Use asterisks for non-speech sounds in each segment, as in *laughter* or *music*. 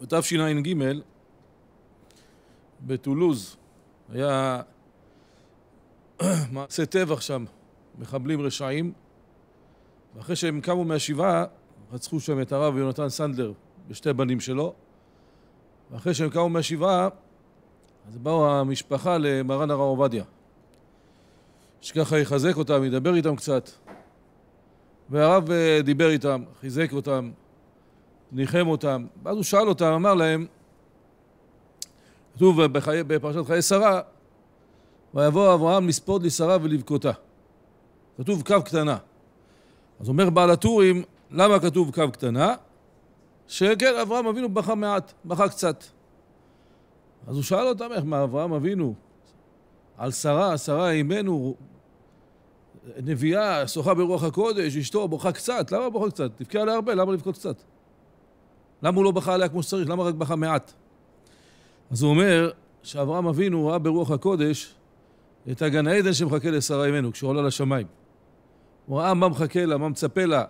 בתשע"ג, בטולוז, היה *clears throat* מעשה טבח שם, מחבלים רשעים, ואחרי שהם קמו מהשבעה, רצחו שם את הרב יונתן סנדלר ושתי בנים שלו, ואחרי שהם קמו מהשבעה, אז באו המשפחה למרן הרב עובדיה, שככה יחזק אותם, ידבר איתם קצת. והרב אה, דיבר איתם, חיזק אותם, ניחם אותם. ואז הוא שאל אותם, אמר להם, כתוב בפרשת חיי שרה, ויבוא אברהם לספוד לשרה ולבכותה. כתוב קו קטנה. אז אומר בעל הטורים, למה כתוב קו קטנה? שכן, אברהם אבינו בכה מעט, בכה קצת. אז הוא שאל אותם איך, מה אברהם אבינו? על שרה, שרה אימנו, נביאה, שוחה ברוח הקודש, אשתו בוכה קצת, למה בוכה קצת? תבכה עליה הרבה, למה לבכות קצת? למה הוא לא בכה עליה כמו שצריך? למה רק בכה מעט? אז הוא אומר שאברהם אבינו ראה ברוח הקודש את הגן העדן שמחכה לשרה אמנו כשהוא עולה לשמיים. הוא ראה מה מחכה לה, מה מצפה לה.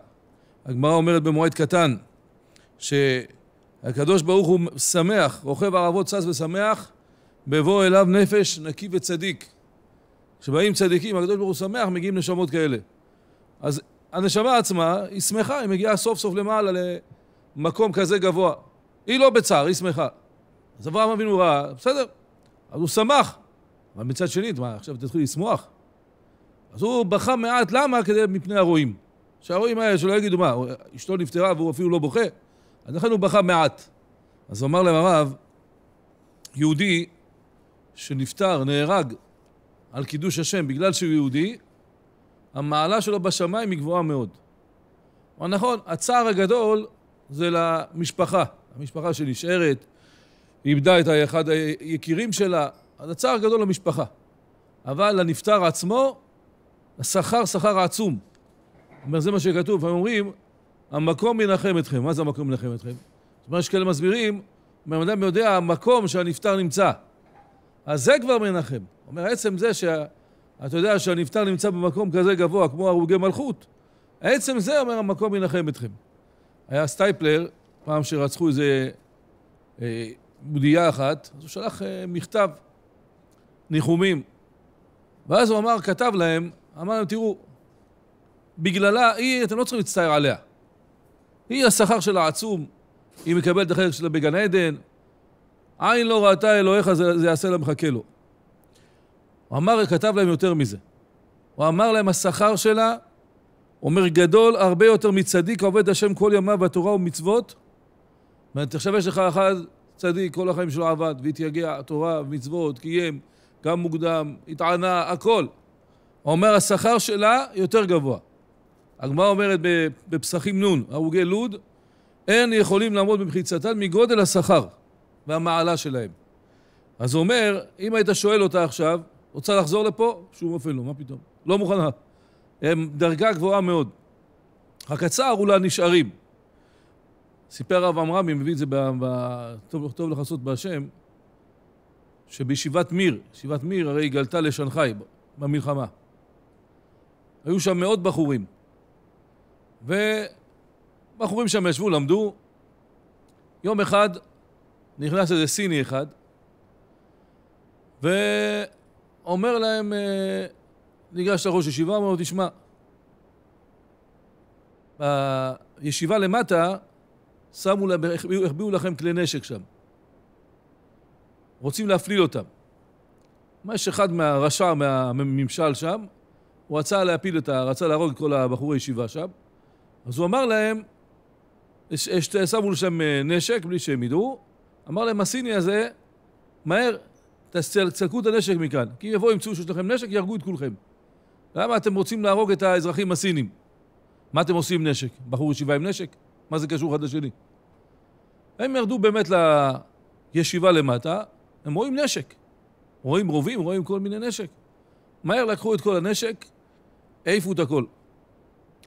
הגמרא אומרת במועד קטן שהקדוש ברוך הוא שמח, רוכב ערבות שש ושמח, בבוא אליו נפש נקי וצדיק. כשבאים צדיקים, הקדוש ברוך הוא שמח, מגיעים נשמות כאלה. אז הנשמה עצמה, היא שמחה, היא מגיעה סוף סוף למעלה מקום כזה גבוה. היא לא בצער, היא שמחה. אז אברהם אבינו ראה, בסדר, אז הוא שמח. אבל מצד שני, מה, עכשיו תתחיל לשמוח? אז הוא בכה מעט, למה? כדי מפני הרועים. שהרועים האלה, שלא יגידו מה, אשתו נפטרה והוא אפילו לא בוכה, אז לכן הוא בכה מעט. אז אמר להם הרב, יהודי שנפטר, נהרג על קידוש השם בגלל שהוא יהודי, המעלה שלו בשמיים היא גבוהה מאוד. אבל נכון, הצער הגדול זה למשפחה. המשפחה שנשארת, איבדה את אחד היקירים שלה, אז הצער גדול למשפחה. אבל לנפטר עצמו, השכר, שכר עצום. אומר, זה מה שכתוב, הם אומרים, המקום ינחם אתכם. מה זה המקום ינחם אתכם? זאת אומרת, יש כאלה מסבירים, אם אדם יודע המקום שהנפטר נמצא. אז זה כבר מנחם. אומר, עצם זה שאתה יודע שהנפטר נמצא במקום כזה גבוה, כמו הרוגי מלכות, עצם זה, אומר, המקום ינחם אתכם. היה סטייפלר, פעם שרצחו איזה אה, בודייה אחת, אז הוא שלח אה, מכתב ניחומים. ואז הוא אמר, כתב להם, אמר להם, תראו, בגללה, היא, אתם לא צריכים להצטער עליה. היא, השכר שלה עצום, היא מקבלת את החלק שלה בגן עדן, עין לא ראתה אלוהיך, זה, זה יעשה לה מחכה לו. הוא אמר, כתב להם יותר מזה. הוא אמר להם, השכר שלה אומר, גדול הרבה יותר מצדיק העובד השם כל ימיו בתורה ומצוות. זאת אומרת, עכשיו יש לך אחד צדיק, כל החיים שלו עבד, והתייגע, תורה, מצוות, קיים, גם מוקדם, התענה, הכל. אומר, השכר שלה יותר גבוה. הגמרא אומרת בפסחים נ', הרוגי לוד, אין יכולים לעמוד במחיצתן מגודל השכר והמעלה שלהם. אז הוא אומר, אם היית שואל אותה עכשיו, רוצה לחזור לפה? שום אופן לא, מה פתאום? לא מוכנה. הם דרגה גבוהה מאוד. הקצר הוא לנשארים. סיפר הרב עמרמי, מביא את זה ב... ב טוב, טוב לחסות בהשם, שבישיבת מיר, ישיבת מיר הרי גלתה לשנגחאי במלחמה. היו שם מאות בחורים. ובחורים שם ישבו, למדו. יום אחד נכנס איזה סיני אחד, ואומר להם, אה, ניגש לראש ישיבה, אמר לו, תשמע, בישיבה למטה, שמו להם, החביאו לכם כלי נשק שם. רוצים להפליל אותם. יש אחד מהרשע מהממשל שם, הוא רצה להפיל את ה... רצה להרוג את כל הבחורי ישיבה שם, אז הוא אמר להם, שמו לשם אה, נשק בלי שהם ידעו, אמר להם, הסיני הזה, מהר, תסלקו את הנשק מכאן, כי יבואו ימצאו שיש לכם נשק, יהרגו את כולכם. למה אתם רוצים להרוג את האזרחים הסינים? מה אתם עושים עם נשק? בחור ישיבה עם נשק? מה זה קשור אחד לשני? הם ירדו באמת לישיבה למטה, הם רואים נשק. רואים רובים, רואים כל מיני נשק. מהר לקחו את כל הנשק, העיפו את הכל.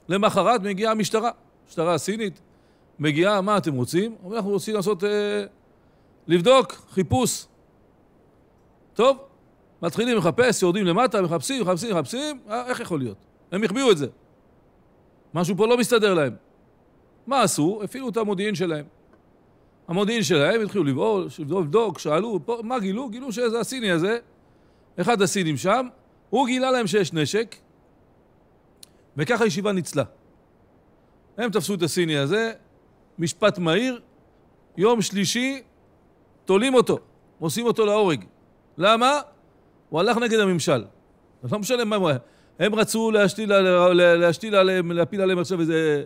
למחרת מגיעה המשטרה, המשטרה הסינית, מגיעה, מה אתם רוצים? אנחנו רוצים לעשות, אה, לבדוק, חיפוש. טוב, מתחילים לחפש, יורדים למטה, מחפשים, מחפשים, מחפשים, אה, איך יכול להיות? הם החביאו את זה. משהו פה לא מסתדר להם. מה עשו? הפעילו את המודיעין שלהם. המודיעין שלהם התחילו לבעול, לבדוק, שאלו, פה, מה גילו? גילו שזה הסיני הזה, אחד הסינים שם, הוא גילה להם שיש נשק, וככה הישיבה ניצלה. הם תפסו את הסיני הזה, משפט מהיר, יום שלישי, תולים אותו, עושים אותו להורג. למה? הוא הלך נגד הממשל. לא משנה מה הוא היה. הם רצו להשתיל, להשתיל עליהם, להפיל עליהם עכשיו איזה...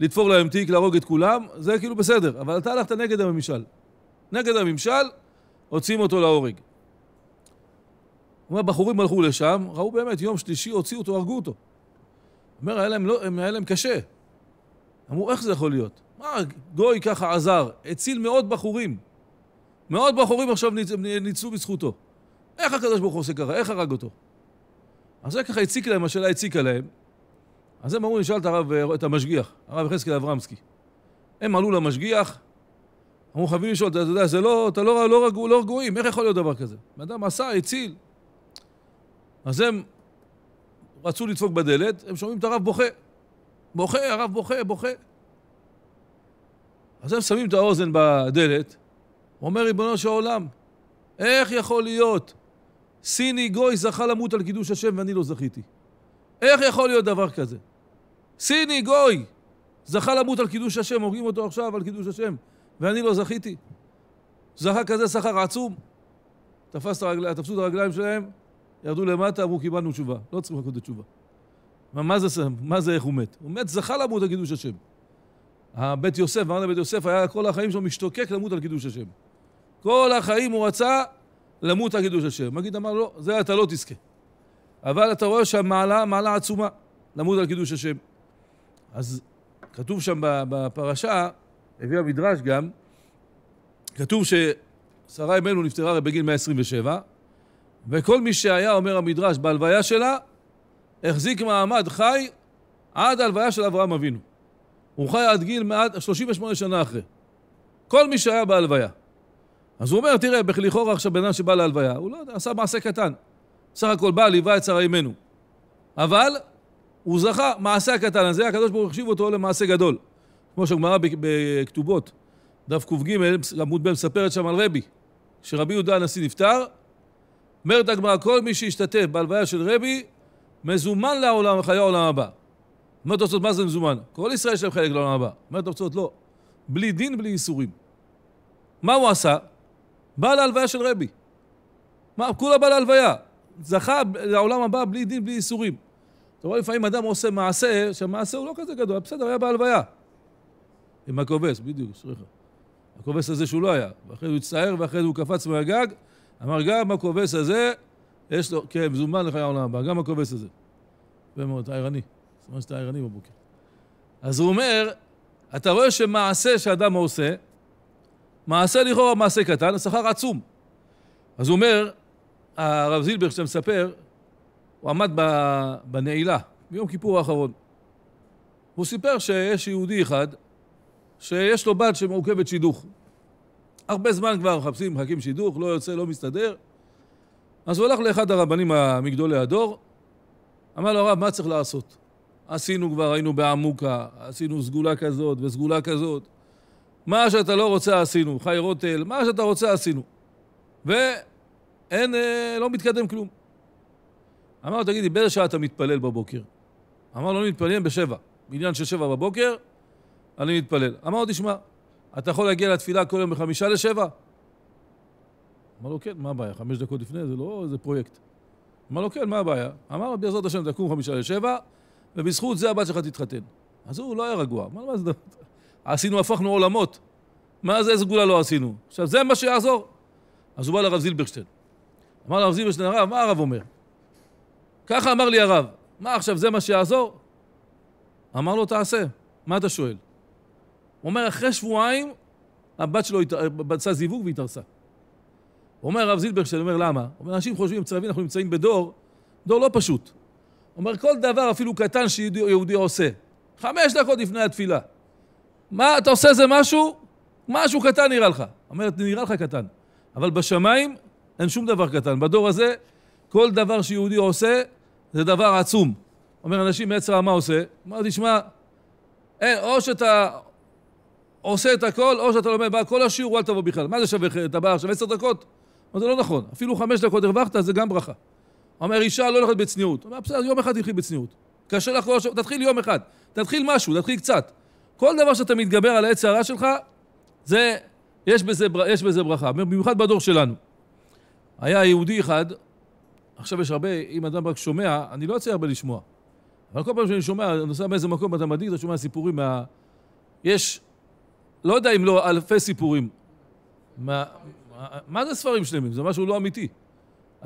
לתפור להם תיק, להרוג את כולם, זה כאילו בסדר. אבל אתה הלכת נגד הממשל. נגד הממשל, הוציאים אותו להורג. אומר, הבחורים הלכו לשם, ראו באמת, יום שלישי הוציאו אותו, הרגו אותו. אומר, היה להם, לא, היה להם קשה. אמרו, איך זה יכול להיות? מה, גוי ככה עזר, הציל מאות בחורים. מאות בחורים עכשיו ניצלו בזכותו. איך הקדוש ברוך הוא עושה ככה? איך הרג אותו? אז זה ככה הציק להם, השאלה הציקה להם. אז הם אמרו, נשאל את הרב, אה, את המשגיח, הרב יחזקאל אברמסקי. הם עלו למשגיח, אמרו, חייבים לשאול, אתה יודע, זה לא, אתה לא, לא, רגוע, לא רגועים, איך יכול להיות דבר כזה? בן אדם עשה, הציל. אז הם רצו לדפוק בדלת, הם שומעים את הרב בוכה. בוכה, הרב בוכה, בוכה. אז הם שמים את האוזן בדלת, הוא אומר ריבונו של עולם, איך יכול להיות סיני גוי זכה למות על קידוש השם ואני לא זכיתי. איך יכול להיות דבר כזה? סיני גוי זכה למות על קידוש השם, הורגים אותו עכשיו על קידוש השם ואני לא זכיתי. זכה כזה שכר עצום. תפס את הרגל... תפסו את הרגליים שלהם, ירדו למטה, אמרו קיבלנו תשובה. לא צריכים לחכות לתשובה. מה, מה, זה, מה זה איך הוא מת? הוא מת, זכה למות על קידוש השם. הבית יוסף, מרן בית יוסף היה כל החיים שלו משתוקק למות על קידוש השם. כל החיים הוא רצה למות על קידוש השם. מגיד אמר, לא, זה אתה לא תזכה. אבל אתה רואה שהמעלה, מעלה עצומה, למות על קידוש השם. אז כתוב שם בפרשה, הביא המדרש גם, כתוב ששרה אמנו נפטרה הרי בגיל 127, וכל מי שהיה, אומר המדרש, בהלוויה שלה, החזיק מעמד חי עד ההלוויה של אברהם אבינו. הוא חי עד גיל 38 שנה אחרי. כל מי שהיה בהלוויה. אז הוא אומר, תראה, לכאורה עכשיו בן אדם שבא להלוויה, הוא לא יודע, עשה מעשה קטן. סך הכל בא, ליווה את שרה אימנו. אבל הוא זכה, מעשה הקטן הזה, הקדוש ברוך הוא החשיב אותו למעשה גדול. כמו שהגמרא בכתובות, דף ק"ג, עמוד ב' מספרת שם על רבי, שרבי יהודה הנשיא נפטר, אומרת הגמרא, כל מי שהשתתף בהלוויה של רבי, מזומן לעולם, חיי העולם הבא. אומרת תוצאות, מה זה מזומן? כל ישראל יש להם חלק לעולם הבא. אומרת תוצאות, לא. בלי דין, בלי איסורים. מה הוא עשה? בא להלוויה של רבי. מה, כולה בא להלוויה. זכה לעולם הבא בלי דין, בלי איסורים. אתה רואה, לפעמים אדם עושה מעשה, שהמעשה הוא לא כזה גדול, בסדר, היה בהלוויה. עם הכובס, בדיוק, סליחה. הכובס הזה שהוא לא היה. ואחרי זה הוא הצטער, ואחרי זה הוא קפץ מהגג, אמר, גם הכובס הזה, יש לו, כן, מזומן לך לעולם הבא, גם הכובס הזה. יפה מאוד, אתה ערני. זאת אומרת שאתה ערני בבוקר. אז הוא אומר, אתה רואה שמעשה שאדם עושה, מעשה לכאורה מעשה קטן, השכר עצום. אז הוא אומר, הרב זילבר שאתה מספר, הוא עמד בנעילה ביום כיפור האחרון. הוא סיפר שיש יהודי אחד שיש לו בת שמעוכבת שידוך. הרבה זמן כבר מחפשים, מחכים שידוך, לא יוצא, לא מסתדר. אז הוא הלך לאחד הרבנים מגדולי הדור, אמר לו, הרב, מה צריך לעשות? עשינו כבר, היינו בעמוקה, עשינו סגולה כזאת וסגולה כזאת. מה שאתה לא רוצה עשינו, חי רוטל, מה שאתה רוצה עשינו. ואין, אה, לא מתקדם כלום. אמר לו, תגידי, באיזה שעה אתה מתפלל בבוקר? אמר לו, אני מתפלל בשבע. בעניין של שבע בבוקר, אני מתפלל. אמר לו, תשמע, אתה יכול להגיע לתפילה כל יום בחמישה לשבע? אמר לו, כן, מה הבעיה? חמש דקות לפני זה לא איזה פרויקט. אמר לו, כן, מה הבעיה? אמר לו, בעזרת השם תקום חמישה לשבע, ובזכות זה הבת שלך תתחתן. אז הוא לא היה רגוע. אמר לו, מה זה דבר? עשינו, הפכנו עולמות. מה זה, איזה גאולה לא עשינו? עכשיו, זה מה שיעזור. אז הוא בא לרב זילברשטיין. אמר לרב זילברשטיין, הרב, מה הרב אומר? ככה אמר לי הרב, מה עכשיו, זה מה שיעזור? אמר לו, תעשה, מה אתה שואל? הוא אומר, אחרי שבועיים הבת שלו עשה זיווג והתארסה. אומר הרב זילברשטיין, אומר למה? אומר, אנשים חושבים, צריך להבין, אנחנו נמצאים בדור, דור לא פשוט. הוא אומר, כל דבר אפילו קטן שיהודי עושה, חמש דקות לפני התפילה. מה, אתה עושה איזה משהו? משהו קטן נראה לך. אומרת, נראה לך קטן. אבל בשמיים אין שום דבר קטן. בדור הזה, כל דבר שיהודי עושה, זה דבר עצום. אומר, אנשים מעצר מה עושה? אמר, תשמע, אין, אה, או שאתה עושה את הכל, או שאתה לומד, בא כל השיעור, אל תבוא בכלל. מה זה שווה, אתה בא עכשיו עשר דקות? אבל זה לא נכון. אפילו חמש דקות הרווחת, זה גם ברכה. אומר, אישה לא הולכת בצניעות. אומר, בסדר, יום אחד תלכי בצניעות. קשה לך כל לא השבוע, תתחיל יום אחד. תתחיל משהו, תתחיל קצת. כל דבר שאתה מתגבר על העץ הרע שלך, זה, יש בזה, יש בזה ברכה, במיוחד בדור שלנו. היה יהודי אחד, עכשיו יש הרבה, אם אדם רק שומע, אני לא יוצא הרבה לשמוע. אבל כל פעם שאני שומע, אני נוסע באיזה מקום, אתה מדאיג, אתה שומע סיפורים מה... יש, לא יודע אם לא, אלפי סיפורים. מה, מה, מה זה ספרים שלמים? זה משהו לא אמיתי.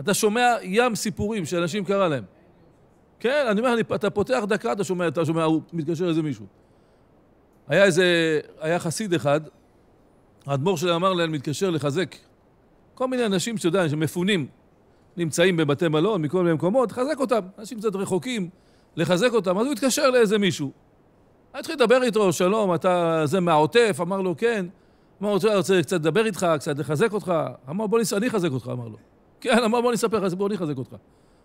אתה שומע ים סיפורים שאנשים קרא להם. כן, אני אומר, אתה פותח דקה, אתה שומע, אתה שומע, הוא מתקשר לאיזה מישהו. היה איזה, היה חסיד אחד, האדמו"ר שלהם אמר להם, מתקשר לחזק. כל מיני אנשים שאתה יודע, שמפונים, נמצאים בבתי מלון מכל מיני מקומות, חזק אותם. אנשים קצת רחוקים, לחזק אותם. אז הוא התקשר לאיזה מישהו. היה צריך לדבר איתו, שלום, אתה זה מהעוטף? אמר לו, כן. אמר לו, רוצה קצת לדבר איתך, קצת לחזק אותך. אמר, בוא נס... אני אחזק אותך, אמר לו. כן, אמר, בוא נספר לך, בוא אני אחזק אותך.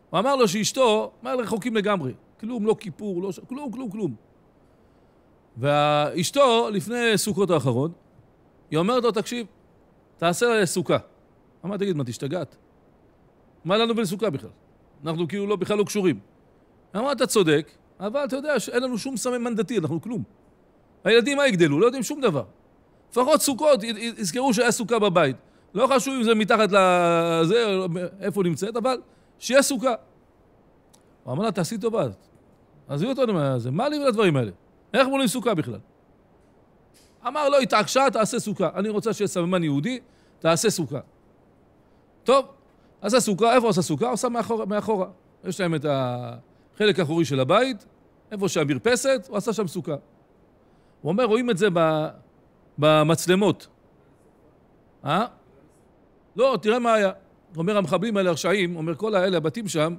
הוא אמר לו שאשתו, מה, רחוקים לגמרי. כלום, לא כיפור, לא... ש... כלום, כלום, כלום. ואשתו, לפני סוכות האחרון, היא אומרת לו, תקשיב, תעשה לה סוכה. אמרתי, תגיד, מה, תשתגעת? מה לנו ולסוכה בכלל? אנחנו כאילו לא, בכלל לא קשורים. אמר, אתה צודק, אבל אתה יודע שאין לנו שום סמל דתי, אנחנו כלום. הילדים, מה יגדלו? לא יודעים שום דבר. לפחות סוכות, יזכרו שהיה סוכה בבית. לא חשוב אם זה מתחת לזה, איפה נמצאת, אבל שיהיה סוכה. הוא אמר לה, תעשי טובה, עזבי אותו, מה זה, מה לי ולדברים האלה? איך בונים סוכה בכלל? אמר לא, התעקשה, תעשה סוכה. אני רוצה שיהיה סממן יהודי, תעשה סוכה. טוב, עשה סוכה, איפה עשה סוכה? עושה מאחורה, מאחורה. יש להם את החלק האחורי של הבית, איפה שהמרפסת, הוא עשה שם סוכה. הוא אומר, רואים את זה ב, במצלמות. אה? לא, תראה מה היה. אומר המחבלים האלה, הרשעים, אומר כל האלה, הבתים שם,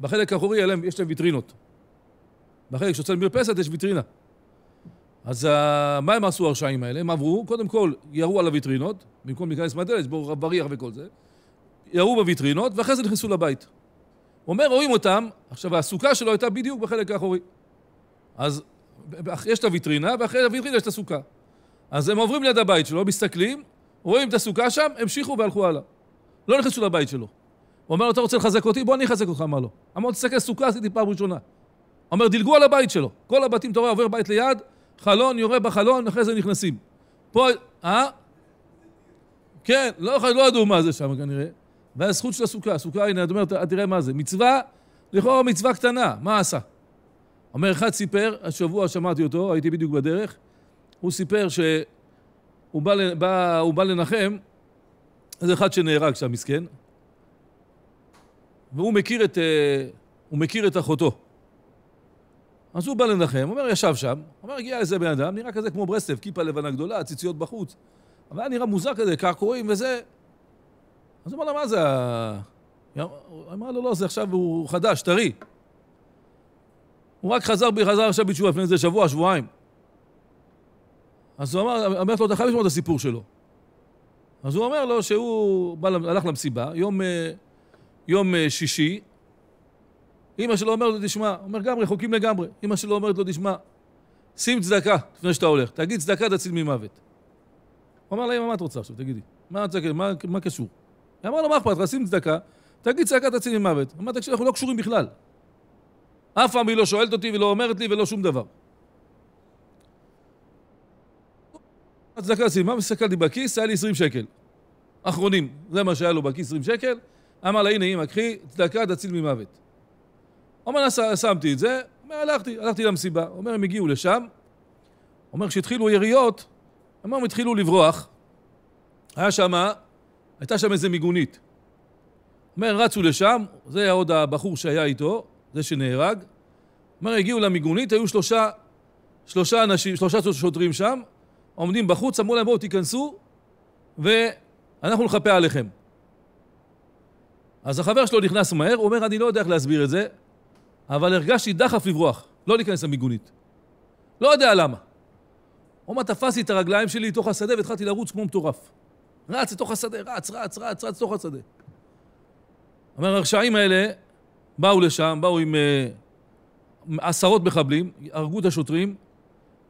בחלק האחורי יש להם ויטרינות. בחלק שיוצא למרפסת יש ויטרינה. אז אה, מה הם עשו הרשעים האלה? הם עברו, קודם כל ירו על הוויטרינות, במקום להיכנס מהדלת, בואו בריח וכל זה, ירו בוויטרינות, ואחרי זה נכנסו לבית. אומר, רואים אותם, עכשיו הסוכה שלו הייתה בדיוק בחלק האחורי. אז יש את הוויטרינה, ואחרי הוויטרינה יש את הסוכה. אז הם עוברים ליד הבית שלו, מסתכלים, רואים את הסוכה שם, המשיכו והלכו הלאה. לא נכנסו לבית שלו. הוא אומר לו, אתה רוצה לחזק אותי? בוא אני אחזק אותך, אמר לו. אמר לו, תסתכל, סוכה עשיתי פעם ראשונה. אומר, דילגו על הבית שלו. כל הבתים, אתה רואה, עובר בית ליד, חלון, יורה בחלון, אחרי זה נכנסים. פה, אה? כן, לא, לא ידעו מה זה שם כנראה. והזכות של הסוכה, הסוכה, הנה, את אומרת, תראה מה זה. מצווה, לכאורה מצווה קטנה, מה עשה? אומר, אחד סיפר, השבוע שמעתי אותו, הייתי בדיוק בדרך, הוא סיפר שהוא בא, בא, בא לנחם איזה אחד שנהרג שם, מסכן, והוא מכיר את, אה, הוא מכיר את אחותו. אז הוא בא לנחם, אומר, ישב שם, אומר, הגיע איזה בן אדם, נראה כזה כמו ברסלב, כיפה לבנה גדולה, ציציות בחוץ. אבל היה נראה מוזר כזה, קעקועים וזה. אז הוא אמר לו, מה זה ה... אמר לו, לא, זה עכשיו הוא חדש, טרי. הוא רק חזר, בי, חזר עכשיו בתשובה לפני איזה שבוע, שבועיים. אז הוא אמר, אמר לו, אתה חייב לשמוע את הסיפור שלו. אז הוא אומר לו שהוא בא, הלך למסיבה, יום, אה, יום אה, שישי, אמא שלו אומרת לו, תשמע, הוא אומר גם רחוקים לגמרי. אמא שלו אומרת לו, תשמע, שים צדקה לפני שאתה הולך, תגיד צדקה תציל ממוות. הוא אמר לאמא, מה את רוצה עכשיו, תגידי? מה, מה, מה קשור? היא אמרה לו, מה אכפת לך, שים צדקה, תגיד צדקה, תציל ממוות. אמרת, תקשיב, אנחנו לא קשורים בכלל. אף פעם היא לא שואלת אותי ולא אומרת לי ולא שום דבר. הצדקה עשיתי, מה מסתכלתי בכיס, היה לי 20 שקל. אחרונים, זה מה שהיה לו בכיס, 20 שקל. אמר לה, הנה אמא, קחי צדקה, תציל ממוות. אומר, שמתי את זה, אומר, הלכתי, הלכתי למסיבה. אומר, הם הגיעו לשם, אומר, כשהתחילו יריות, אמר, הם התחילו לברוח. היה שם, הייתה שם איזה מיגונית. אומר, רצו לשם, זה היה עוד הבחור שהיה איתו, זה שנהרג. אומר, הגיעו למיגונית, היו שלושה, שלושה אנשים, שלושה שוטרים שם, עומדים בחוץ, אמרו להם, בואו תיכנסו, ואנחנו נכפה עליכם. אז החבר שלו נכנס מהר, הוא אומר, אני לא יודע איך להסביר את זה. אבל הרגשתי דחף לברוח, לא להיכנס למיגונית. לא יודע למה. עומד תפס לי את הרגליים שלי לתוך השדה והתחלתי לרוץ כמו מטורף. רץ לתוך השדה, רץ, רץ, רץ, רץ לתוך השדה. אומר, הרשעים האלה באו לשם, באו עם uh, עשרות מחבלים, הרגו את השוטרים,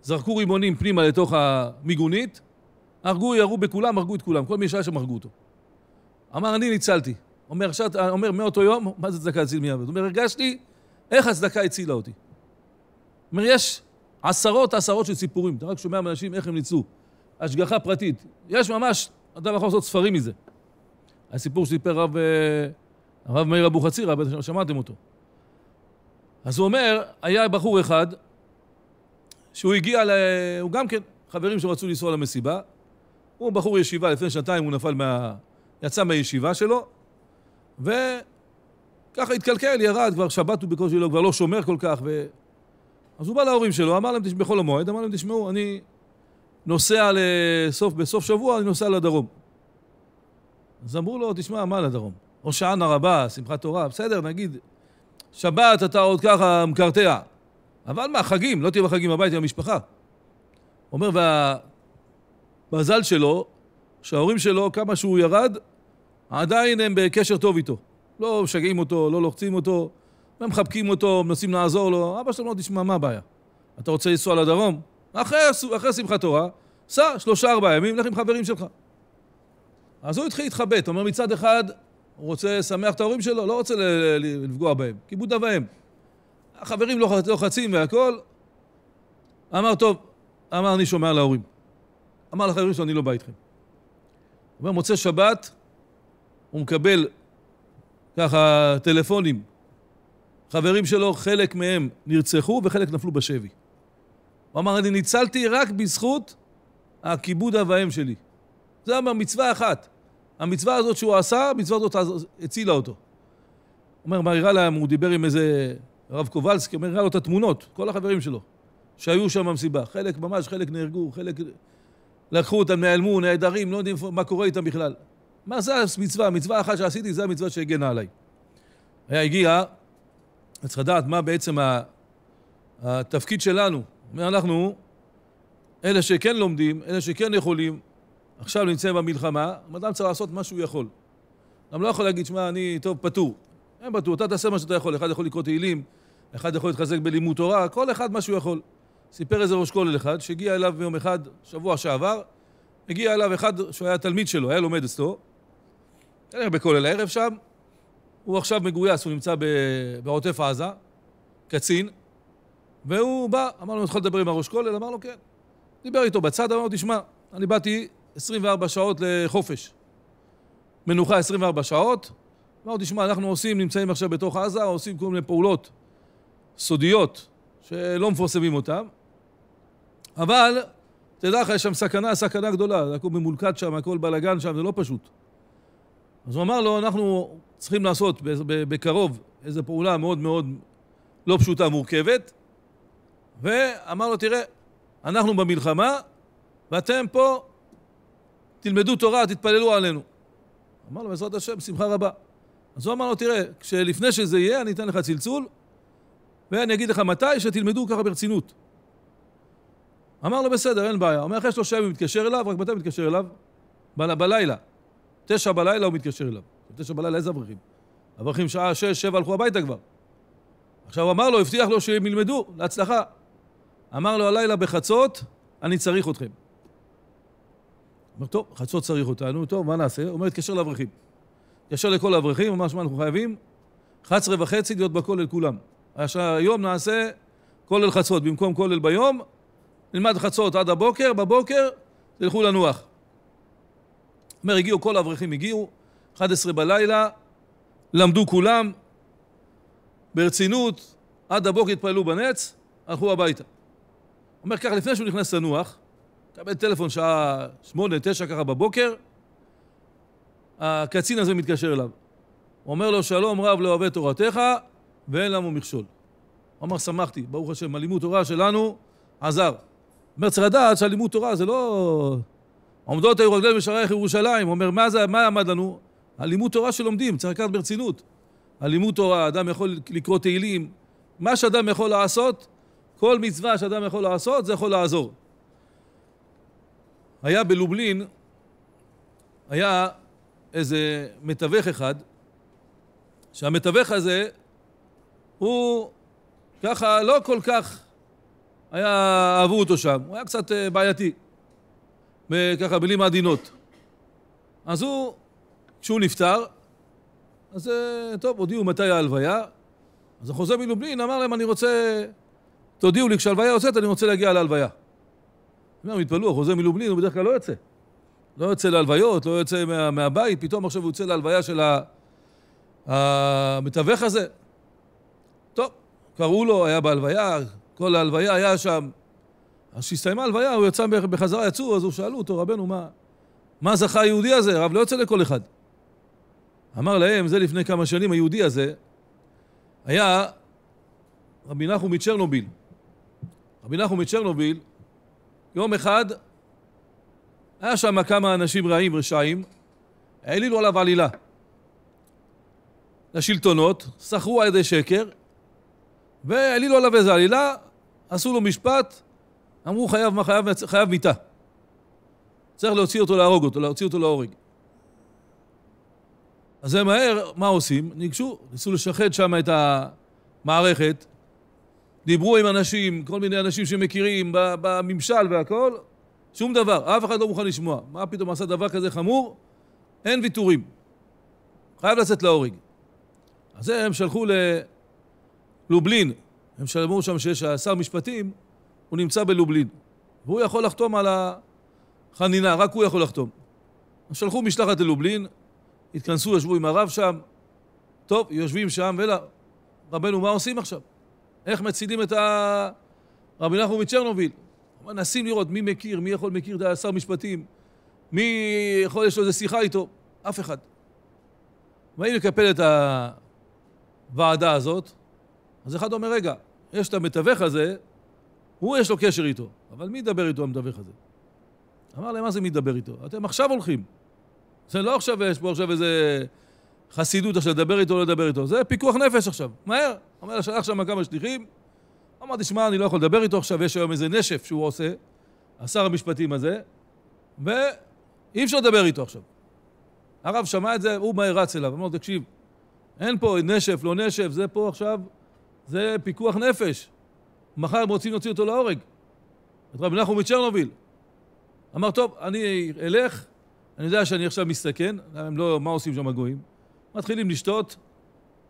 זרקו רימונים פנימה לתוך המיגונית, הרגו, ירו בכולם, הרגו את כולם. כל מי שהיה שם הרגו אותו. אמר, אני ניצלתי. אומר, עכשיו, אומר, מאותו יום, מה זה צדקה אצל להציל מיד? אומר, הרגשתי איך הצדקה הצילה אותי? אומר, יש עשרות עשרות של סיפורים, אתה רק שומע מאנשים איך הם ניצלו. השגחה פרטית. יש ממש, אתה לא יכול לעשות ספרים מזה. הסיפור שסיפר רב, אה, הרב מאיר אבוחצירא, בטח שמעתם אותו. אז הוא אומר, היה בחור אחד, שהוא הגיע, ל... הוא גם כן, חברים שרצו לנסוע למסיבה, הוא בחור ישיבה, לפני שנתיים הוא נפל מה... יצא מהישיבה שלו, ו... ככה התקלקל, ירד, כבר שבת הוא בקושי לא, כבר לא שומר כל כך. ו... אז הוא בא להורים שלו, אמר להם, בחול המועד, אמר להם, תשמעו, אני נוסע לסוף, בסוף שבוע אני נוסע לדרום. אז אמרו לו, תשמע, מה לדרום? הושענא רבה, שמחת תורה, בסדר, נגיד, שבת אתה עוד ככה מקרטע. אבל מה, חגים, לא תהיה בחגים בבית עם המשפחה. אומר, והמזל שלו, שההורים שלו, כמה שהוא ירד, עדיין הם בקשר טוב איתו. לא משגעים אותו, לא לוחצים אותו, מחבקים אותו, מנסים לעזור לו. אבא שלו אומר, תשמע, מה הבעיה? אתה רוצה לנסוע לדרום? אחרי, אחרי שמחת תורה, סע שלושה-ארבעה ימים, לך עם חברים שלך. אז הוא התחיל להתחבט, אומר, מצד אחד, הוא רוצה לשמח את ההורים שלו, לא רוצה לפגוע בהם, כיבוד אב ואם. החברים לוחצים והכול. אמר, טוב, אמר, אני שומע להורים. אמר לחברים שלו, אני לא בא איתכם. הוא אומר, מוצא שבת, הוא מקבל ככה, טלפונים. חברים שלו, חלק מהם נרצחו וחלק נפלו בשבי. הוא אמר, אני ניצלתי רק בזכות הכיבוד אב האם שלי. זה היה מצווה אחת. המצווה הזאת שהוא עשה, המצווה הזאת הצילה אותו. אומר, מה הראה להם, הוא דיבר עם איזה רב קובלסקי, אומר, הראה לו את התמונות, כל החברים שלו, שהיו שם במסיבה. חלק ממש, חלק נהרגו, חלק לקחו אותם, נעלמו, נעדרים, לא יודעים מה קורה איתם בכלל. מה זה המצווה? המצווה האחת שעשיתי, זה המצווה שהגנה עליי. היה הגיע, צריך לדעת מה בעצם התפקיד שלנו. אנחנו, אלה שכן לומדים, אלה שכן יכולים, עכשיו נמצאים במלחמה, אדם צריך לעשות מה שהוא יכול. אדם לא יכול להגיד, שמע, אני, טוב, פטור. אין פטור, אתה תעשה מה שאתה יכול. אחד יכול לקרוא תהילים, אחד יכול להתחזק בלימוד תורה, כל אחד מה שהוא יכול. סיפר איזה ראש כולל אחד, שהגיע אליו ביום אחד, שבוע שעבר, הגיע אליו אחד שהיה תלמיד שלו, היה לומד אצלו, כנראה בכולל הערב שם. הוא עכשיו מגויס, הוא נמצא בעוטף עזה, קצין, והוא בא, אמר לו, יכול לדבר עם הראש כולל? אמר לו, כן. דיבר איתו בצד, אמר לו, תשמע, אני באתי 24 שעות לחופש. מנוחה 24 שעות. אמר לו, תשמע, אנחנו עושים, נמצאים עכשיו בתוך עזה, עושים כל מיני פעולות סודיות שלא מפרסמים אותן, אבל תדע לך, יש שם סכנה, סכנה גדולה. הכל ממולכד שם, הכל בלאגן שם, זה לא פשוט. אז הוא אמר לו, אנחנו צריכים לעשות בקרוב איזו פעולה מאוד מאוד לא פשוטה, מורכבת, ואמר לו, תראה, אנחנו במלחמה, ואתם פה תלמדו תורה, תתפללו עלינו. אמר לו, בעזרת השם, בשמחה רבה. אז הוא אמר לו, תראה, כשלפני שזה יהיה, אני אתן לך צלצול, ואני אגיד לך מתי, שתלמדו ככה ברצינות. אמר לו, בסדר, אין בעיה. אומר, אחרי שלושה ימים מתקשר אליו, רק מתי מתקשר אליו? בלילה. תשע בלילה הוא מתקשר אליו. תשע בלילה איזה אברכים? אברכים שעה שש, שבע הלכו הביתה כבר. עכשיו הוא אמר לו, הבטיח לו שהם ילמדו, להצלחה. אמר לו הלילה בחצות, אני צריך אתכם. אומר, טוב, חצות צריך אותנו, טוב, מה נעשה? הוא אומר, התקשר לאברכים. התקשר לכל האברכים, אמר, שמע, אנחנו חייבים 11 וחצי להיות בכולל כולם. היום נעשה כולל חצות, במקום כולל ביום, נלמד חצות עד הבוקר, בבוקר תלכו לנוח. אומר, הגיעו, כל האברכים הגיעו, 11 בלילה, למדו כולם, ברצינות, עד הבוקר התפללו בנץ, הלכו הביתה. אומר ככה, לפני שהוא נכנס לנוח, קבל טלפון שעה שמונה, תשע ככה בבוקר, הקצין הזה מתקשר אליו. הוא אומר לו, שלום רב לאוהבי לא תורתך, ואין לנו מכשול. הוא אמר, שמחתי, ברוך השם, הלימוד תורה שלנו עזר. הוא אומר, צריך לדעת שהלימוד תורה זה לא עומדות היו רגלינו בשערייך ירושלים. הוא אומר, מה, זה, מה עמד לנו? הלימוד תורה שלומדים, צריך לקחת ברצינות. הלימוד תורה, אדם יכול לקרוא תהילים. מה שאדם יכול לעשות, כל מצווה שאדם יכול לעשות, זה יכול לעזור. היה בלובלין, היה איזה מתווך אחד, שהמתווך הזה, הוא ככה לא כל כך היה, אהבו אותו שם, הוא היה קצת אה, בעייתי. ככה מילים עדינות. אז הוא, כשהוא נפטר, אז אה, טוב, הודיעו מתי ההלוויה. אז החוזה מלובלין אמר להם, אני רוצה, תודיעו לי, כשהלוויה יוצאת, אני רוצה להגיע להלוויה. הם התפלאו, החוזה מלובלין, הוא בדרך כלל לא יוצא. לא יוצא להלוויות, לא יוצא מה, מהבית, פתאום עכשיו הוא יוצא להלוויה של המתווך הזה. טוב, קראו לו, היה בהלוויה, כל ההלוויה היה שם, אז כשהסתיימה הלוויה, הוא יצא בחזרה, יצאו, אז הוא שאלו אותו, רבנו, מה, מה זכה היהודי הזה? הרב לא יוצא לכל אחד. אמר להם, זה לפני כמה שנים, היהודי הזה היה רבי נחום מצ'רנוביל. רבי נחום מצ'רנוביל, יום אחד היה שם כמה אנשים רעים, רשעים, העלילו עליו עלילה. לשלטונות, סחרו על ידי שקר, והעלילו עליו איזה עלילה, עשו לו משפט, אמרו חייב, מה חייב? חייב מיתה. צריך להוציא אותו, להרוג אותו, להוציא אותו להורג. אז זה מהר, מה עושים? ניגשו, ניסו לשחד שם את המערכת, דיברו עם אנשים, כל מיני אנשים שמכירים, בממשל והכול, שום דבר, אף אחד לא מוכן לשמוע. מה פתאום עשה דבר כזה חמור? אין ויתורים. חייב לצאת להורג. אז הם שלחו ללובלין, הם שלמו שם שיש שר משפטים, הוא נמצא בלובלין, והוא יכול לחתום על החנינה, רק הוא יכול לחתום. שלחו משלחת ללובלין, התכנסו, ישבו עם הרב שם, טוב, יושבים שם, ולא, רבנו, מה עושים עכשיו? איך מצילים את ה... רבי נחום מצ'רנוביל? מנסים לראות מי מכיר, מי יכול מכיר את השר משפטים, מי יכול, יש לו איזה שיחה איתו, אף אחד. באים לקפל את הוועדה הזאת, אז אחד אומר, רגע, יש את המתווך הזה, הוא יש לו קשר איתו, אבל מי ידבר איתו המדווח הזה? אמר להם, מה זה מי ידבר איתו? אתם עכשיו הולכים. זה לא עכשיו, יש פה עכשיו איזה חסידות עכשיו, לדבר איתו, או לא לדבר איתו. זה פיקוח נפש עכשיו, מהר. אומר לה, שלח שם כמה שליחים. אמר, תשמע, אני לא יכול לדבר איתו עכשיו, יש היום איזה נשף שהוא עושה, השר המשפטים הזה, ואי אפשר לדבר איתו עכשיו. הרב שמע את זה, הוא מהר רץ אליו, אמר תקשיב, אין פה נשף, לא נשף, זה פה עכשיו, זה פיקוח נפש. מחר הם רוצים להוציא אותו להורג. את רבי נחום מצ'רנוביל. אמר, טוב, אני אלך, אני יודע שאני עכשיו מסתכן, הם לא, מה עושים שם הגויים? מתחילים לשתות,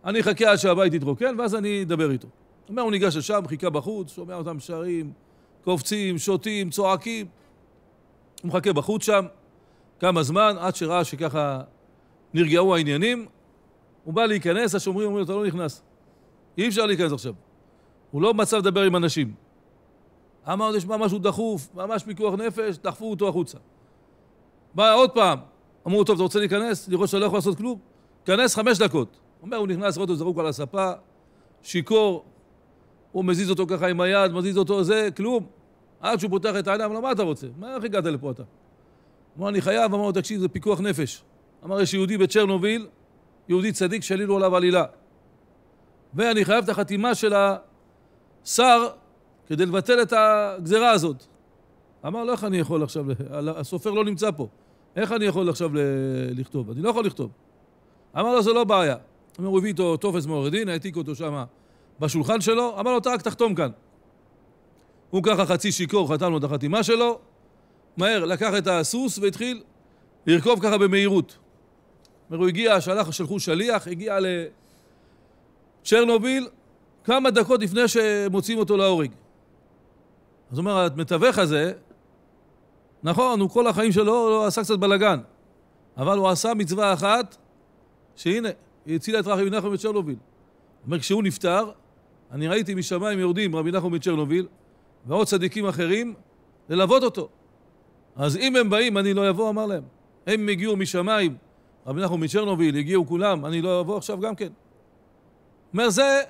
אני אחכה עד שהבית יתרוקן, ואז אני אדבר איתו. אומר, הוא ניגש לשם, חיכה בחוץ, שומע אותם שרים, קופצים, שותים, צועקים. הוא מחכה בחוץ שם כמה זמן, עד שראה שככה נרגעו העניינים. הוא בא להיכנס, השומרים אומרים לו, אתה לא נכנס. אי אפשר להיכנס עכשיו. הוא לא מצא לדבר עם אנשים. אמרנו, יש משהו דחוף, ממש פיקוח נפש, דחפו אותו החוצה. בא עוד פעם, אמרו, טוב, אתה רוצה להיכנס? לראות שאתה לא יכול לעשות כלום? כנס חמש דקות. הוא אומר, הוא נכנס, רואה אותו זרוק על הספה, שיכור, הוא מזיז אותו ככה עם היד, מזיז אותו זה, כלום. עד שהוא פותח את העיניים, אמר, מה אתה רוצה? מה, איך הגעת לפה אתה? אמר, אני חייב, אמר תקשיב, זה פיקוח נפש. אמר, יש יהודי בצ'רנוביל, יהודי צדיק, שעלינו עליו עלילה. ואני חייב את החתימה של שר כדי לבטל את הגזרה הזאת. אמר לו, איך אני יכול עכשיו, הסופר לא נמצא פה, איך אני יכול עכשיו לכתוב? אני לא יכול לכתוב. אמר לו, זה לא בעיה. אומר, הוא הביא איתו טופס מעורך דין, העתיק אותו שם בשולחן שלו, אמר לו, אתה רק תחתום כאן. הוא ככה חצי שיכור, חתם לו את החתימה שלו, מהר לקח את הסוס והתחיל לרכוב ככה במהירות. אומר, הוא הגיע, שלח, שלחו שליח, הגיע לצ'רנוביל, כמה דקות לפני שמוציאים אותו להורג. אז הוא אומר, המתווך הזה, נכון, הוא כל החיים שלו לא עשה קצת בלאגן, אבל הוא עשה מצווה אחת, שהנה, היא הצילה את רבי נחמן מצ'רנוביל. הוא אומר, כשהוא נפטר, אני ראיתי משמיים יורדים רבי נחמן מצ'רנוביל ועוד צדיקים אחרים ללוות אותו. אז אם הם באים, אני לא אבוא, אמר להם. הם הגיעו משמיים, רבי נחמן מצ'רנוביל, הגיעו כולם, אני לא אבוא עכשיו גם כן. אומר, זה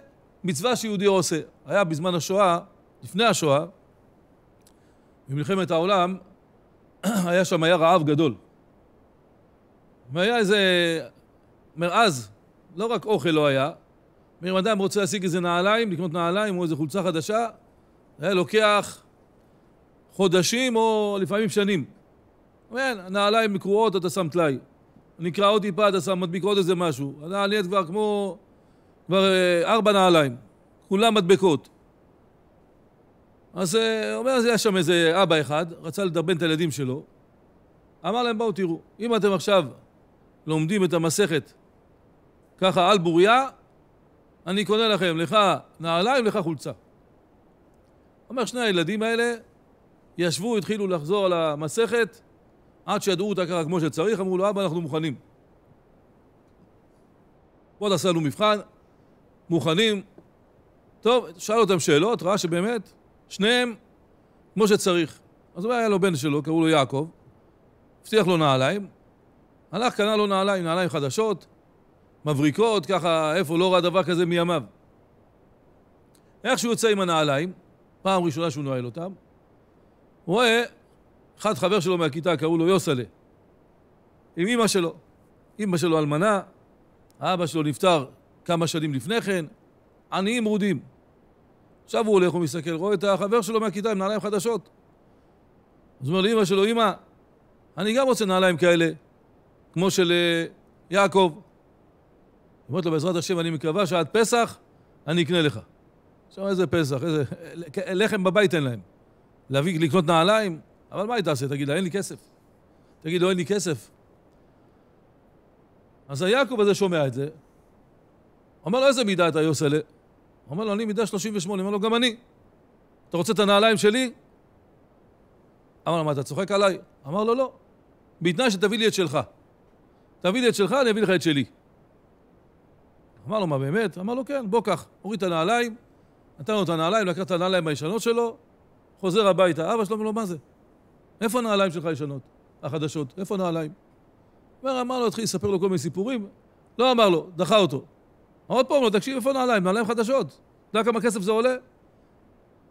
מצווה שיהודי עושה. היה בזמן השואה, לפני השואה, במלחמת העולם, *clears throat* היה שם, היה רעב גדול. והיה איזה מראז, לא רק אוכל לא היה, אם אדם רוצה להשיג איזה נעליים, לקנות נעליים או איזה חולצה חדשה, היה לוקח חודשים או לפעמים שנים. כן, נעליים קרועות, אתה שם טלאי. נקרע עוד טיפה, אתה שם, מדביק עוד איזה משהו. הנעליות כבר כמו כבר אה, ארבע נעליים, כולם מדבקות. אז אה, אומר, אז היה שם איזה אבא אחד, רצה לדרבן את הילדים שלו, אמר להם, בואו תראו, אם אתם עכשיו לומדים את המסכת ככה על בוריה, אני קונה לכם, לך נעליים, לך חולצה. אומר, שני הילדים האלה ישבו, התחילו לחזור על המסכת, עד שידעו אותה ככה כמו שצריך, אמרו לו, אבא, אנחנו מוכנים. כבוד עשה לנו מבחן, מוכנים. טוב, שאל אותם שאלות, ראה שבאמת שניהם כמו שצריך. אז הוא היה לו בן שלו, קראו לו יעקב, הבטיח לו נעליים, הלך, קנה לו נעליים, נעליים חדשות, מבריקות, ככה, איפה לא ראה דבר כזה מימיו. איך שהוא יוצא עם הנעליים, פעם ראשונה שהוא נועל אותם, הוא רואה אחד חבר שלו מהכיתה, קראו לו יוסלה, עם אימא שלו. אימא שלו אלמנה, האבא שלו נפטר כמה שנים לפני כן, עניים מרודים. עכשיו הוא הולך ומסתכל, רואה את החבר שלו מהכיתה עם נעליים חדשות. אז הוא אומר לאמא שלו, אמא, אני גם רוצה נעליים כאלה, כמו של אה, יעקב. אומרת לו, בעזרת השם, אני מקווה שעד פסח אני אקנה לך. עכשיו, איזה פסח, איזה... לחם בבית אין להם. להביא, לקנות נעליים, אבל מה היא תעשה? תגיד לה, אין לי כסף. תגיד לו, אין לי כסף. אז היעקב הזה שומע את זה, אומר לו, איזה מידה אתה יוסלה? אומר לו, אני מידה 38. אומר לו, גם אני. אתה רוצה את הנעליים שלי? אמר לו, מה, אתה צוחק עליי? אמר לו, לא. בתנאי שתביא לי את שלך. תביא לי את שלך, אני אביא לך את שלי. אמר לו, מה באמת? אמר לו, כן, בוא קח. הוריד את הנעליים, נתן לו את הנעליים, לקח את הנעליים הישנות שלו, חוזר הביתה. אבא שלו אומר לו, מה זה? איפה הנעליים שלך הישנות, החדשות? איפה הנעליים? אומר, אמר לו, התחיל לספר לו כל מיני סיפורים. לא אמר לו, דחה אותו. עוד פעם לא תקשיב איפה נעליים, נעליים חדשות. אתה יודע כמה כסף זה עולה?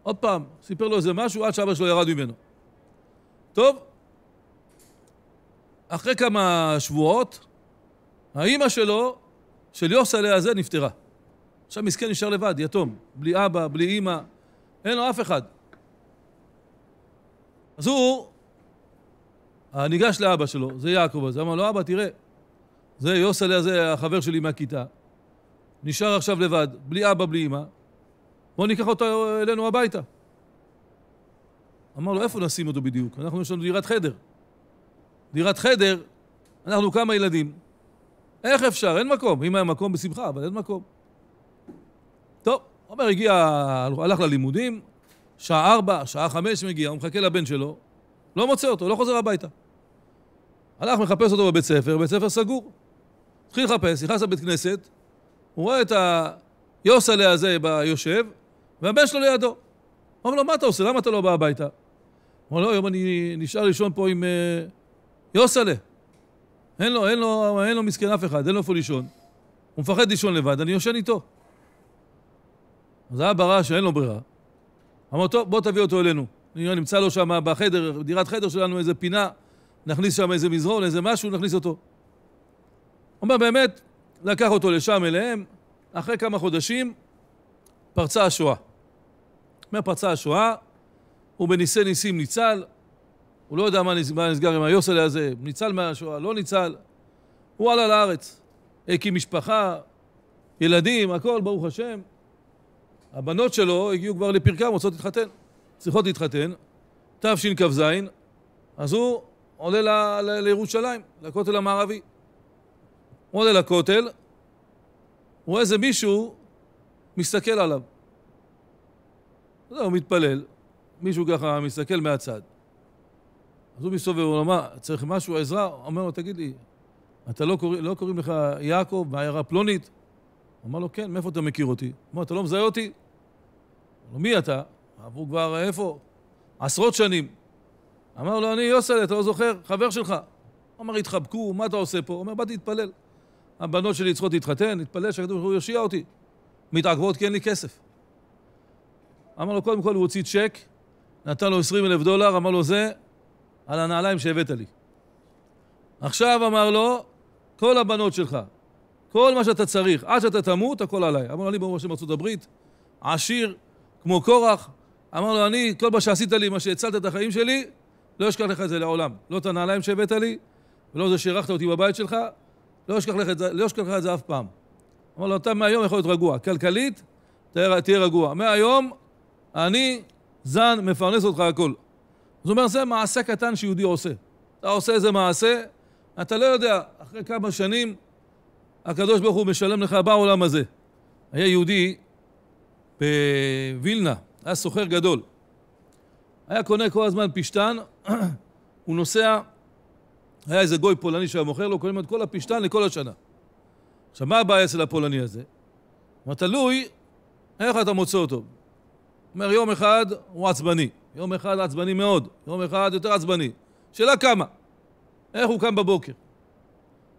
עוד פעם, סיפר לו איזה משהו עד שאבא שלו ירד ממנו. טוב, אחרי כמה שבועות, האימא שלו, של יוסלה הזה, נפטרה. עכשיו מסכן נשאר לבד, יתום, בלי אבא, בלי אימא, אין לו אף אחד. אז הוא ניגש לאבא שלו, זה יעקב הזה, אמר לו, אבא, תראה, זה יוסלה הזה, החבר שלי מהכיתה. נשאר עכשיו לבד, בלי אבא, בלי אמא, בוא ניקח אותו אה, אלינו הביתה. אמר לו, איפה נשים אותו בדיוק? אנחנו, יש לנו דירת חדר. דירת חדר, אנחנו כמה ילדים. איך אפשר? אין מקום. אם היה מקום, בשמחה, אבל אין מקום. טוב, אומר, הגיע, הלך ללימודים, שעה ארבע, שעה חמש מגיע, הוא מחכה לבן שלו, לא מוצא אותו, לא חוזר הביתה. הלך, מחפש אותו בבית ספר, בית ספר סגור. התחיל לחפש, נכנס לבית כנסת, הוא רואה את היוסלה הזה ביושב, והבן שלו לידו. הוא אומר לו, מה אתה עושה? למה אתה לא בא הביתה? הוא אומר, לו, לא, היום אני נשאר לישון פה עם uh, יוסלה. אין לו, אין לו, אין לו מסכן אף אחד, אין לו איפה לישון. הוא מפחד לישון לבד, אני יושן איתו. אז אבא ראה שאין לו ברירה. אמר, טוב, בוא תביא אותו אלינו. נמצא לו שם בחדר, בדירת חדר שלנו, איזה פינה, נכניס שם איזה מזרון, איזה משהו, נכניס אותו. הוא אומר, באמת, לקח אותו לשם אליהם, אחרי כמה חודשים פרצה השואה. אומר פרצה השואה, הוא בניסי ניסים ניצל, הוא לא יודע מה נסגר עם היוסלה הזה, ניצל מהשואה, לא ניצל. הוא עלה לארץ, הקים משפחה, ילדים, הכל, ברוך השם. הבנות שלו הגיעו כבר לפרקם, רוצות להתחתן, צריכות להתחתן. תשכ"ז, אז הוא עולה ל- ל- לירושלים, לכותל המערבי. הוא עולה לכותל, הוא רואה איזה מישהו מסתכל עליו. זהו, הוא מתפלל, מישהו ככה מסתכל מהצד. אז הוא מסתובב, הוא אומר, צריך משהו, עזרה? הוא אומר לו, תגיד לי, אתה לא, קורא, לא קוראים לך יעקב מהעיירה פלונית? הוא אמר לו, כן, מאיפה אתה מכיר אותי? הוא אמר, אתה לא מזהה אותי? הוא אמר מי אתה? עברו כבר, איפה? עשרות שנים. אמר לו, אני יוסל'ה, אתה לא זוכר? חבר שלך. הוא אמר, התחבקו, מה אתה עושה פה? הוא אומר, באתי להתפלל. הבנות שלי צריכות להתחתן, התפלל שהקדוש ברוך הוא יושיע אותי. מתעכבות כי אין לי כסף. אמר לו, קודם כל הוא הוציא צ'ק, נתן לו 20 אלף דולר, אמר לו, זה על הנעליים שהבאת לי. עכשיו אמר לו, כל הבנות שלך, כל מה שאתה צריך, עד שאתה תמות, הכל עליי. אמר לו, אני ברוך השם ארצות הברית, עשיר, כמו קורח. אמר לו, אני, כל מה שעשית לי, מה שהצלת את החיים שלי, לא אשכח לך את זה לעולם. לא את הנעליים שהבאת לי, ולא זה שאירחת אותי בבית שלך, לא אשכח לך את זה, לא לך את זה אף פעם. אמר לו, אתה מהיום יכול להיות רגוע. כלכלית, תהיה רגוע. מהיום אני, זן, מפרנס אותך הכל. זאת אומרת, זה מעשה קטן שיהודי עושה. אתה עושה איזה מעשה, אתה לא יודע, אחרי כמה שנים הקדוש ברוך הוא משלם לך בעולם הזה. היה יהודי בווילנה, היה סוחר גדול. היה קונה כל הזמן פשטן, *clears throat* הוא נוסע היה איזה גוי פולני שהיה מוכר לו, קונים את כל הפשתן לכל השנה. עכשיו, מה הבעיה אצל הפולני הזה? הוא אומר, תלוי איך אתה מוצא אותו. הוא אומר, יום אחד הוא עצבני, יום אחד עצבני מאוד, יום אחד יותר עצבני. שאלה כמה? איך הוא קם בבוקר?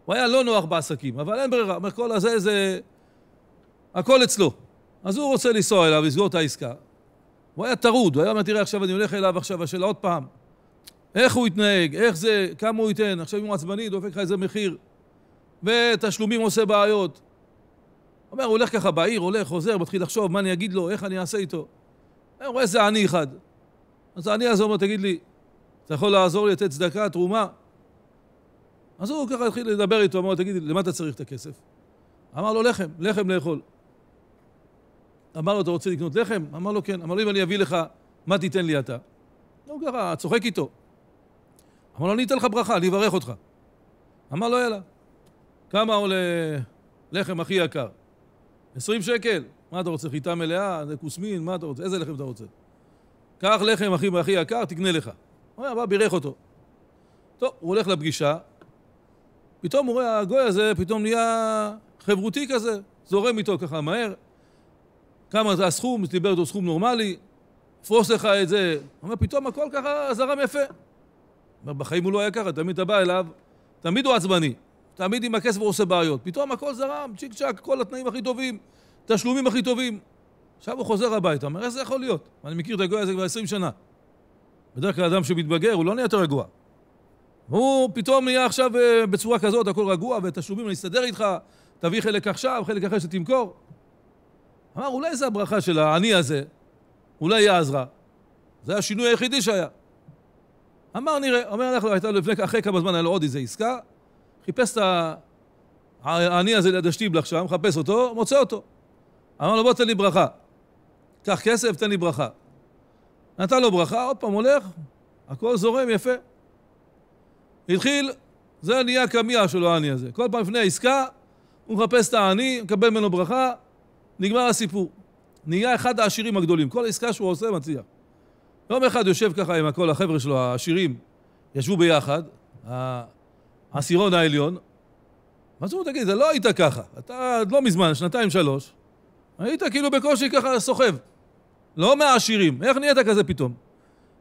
הוא היה לא נוח בעסקים, אבל אין ברירה. הוא אומר, כל הזה זה... הכל אצלו. אז הוא רוצה לנסוע אליו, לסגור את העסקה. הוא היה טרוד, הוא היה אומר, תראה, עכשיו אני הולך אליו עכשיו, השאלה עוד פעם. איך הוא יתנהג, איך זה, כמה הוא ייתן, עכשיו אם הוא עצבני, דופק לך איזה מחיר, ותשלומים עושה בעיות. אומר, הוא הולך ככה בעיר, הולך, חוזר, מתחיל לחשוב מה אני אגיד לו, איך אני אעשה איתו. אה, הוא רואה איזה עני אחד. אז העני הזה אומר, תגיד לי, אתה יכול לעזור לי לתת צדקה, תרומה? אז הוא ככה התחיל לדבר איתו, אמר לו, תגיד לי, למה אתה צריך את הכסף? אמר לו, לחם, לחם לאכול. אמר לו, אתה רוצה לקנות לחם? אמר לו, כן. אמר לו, אם אני אביא לך, מה תיתן לי אתה? הוא ככה צוחק איתו. אמר לו, אני אתן לך ברכה, אני אברך אותך. אמר לו, לא יאללה. כמה עולה לחם הכי יקר? 20 שקל. מה אתה רוצה, חיטה מלאה? זה כוסמין? מה אתה רוצה? איזה לחם אתה רוצה? קח לחם הכי, הכי יקר, תקנה לך. הוא היה בא, בירך אותו. טוב, הוא הולך לפגישה, פתאום הוא רואה, הגוי הזה פתאום נהיה חברותי כזה, זורם איתו ככה מהר. כמה זה הסכום, דיבר איתו סכום נורמלי, פרוס לך את זה. הוא אומר, פתאום הכל ככה זרם יפה. אומר, בחיים הוא לא היה ככה, תמיד אתה בא אליו, תמיד הוא עצבני, תמיד עם הכסף הוא עושה בעיות. פתאום הכל זרם, צ'יק צ'אק, כל התנאים הכי טובים, תשלומים הכי טובים. עכשיו הוא חוזר הביתה, אומר, איך זה יכול להיות? אני מכיר את הגוי הזה כבר 20 שנה. בדרך כלל אדם שמתבגר, הוא לא נהיה יותר רגוע. הוא פתאום נהיה עכשיו אה, בצורה כזאת, הכל רגוע, ותשלומים, אני אסתדר איתך, תביא חלק עכשיו, חלק אחרי שתמכור. אמר, אולי זו הברכה של העני הזה, אולי היא עזרה. זה השינוי היחידי שהיה. אמר נראה, אומר אנחנו, לא, הייתה לפני, אחרי כמה זמן היה לו עוד איזה עסקה, חיפש את העני הזה ליד השטיבלך שם, מחפש אותו, מוצא אותו. אמר לו בוא תן לי ברכה. קח כסף, תן לי ברכה. נתן לו ברכה, עוד פעם הולך, הכל זורם יפה. התחיל, זה נהיה הקמיע שלו, העני הזה. כל פעם לפני העסקה, הוא מחפש את העני, מקבל ממנו ברכה, נגמר הסיפור. נהיה אחד העשירים הגדולים. כל עסקה שהוא עושה, מצליח. יום אחד יושב ככה עם כל החבר'ה שלו, העשירים, ישבו ביחד, העשירון העליון, אז הוא תגיד, זה לא היית ככה, אתה לא מזמן, שנתיים, שלוש, היית כאילו בקושי ככה סוחב, לא מהעשירים, איך נהיית כזה פתאום?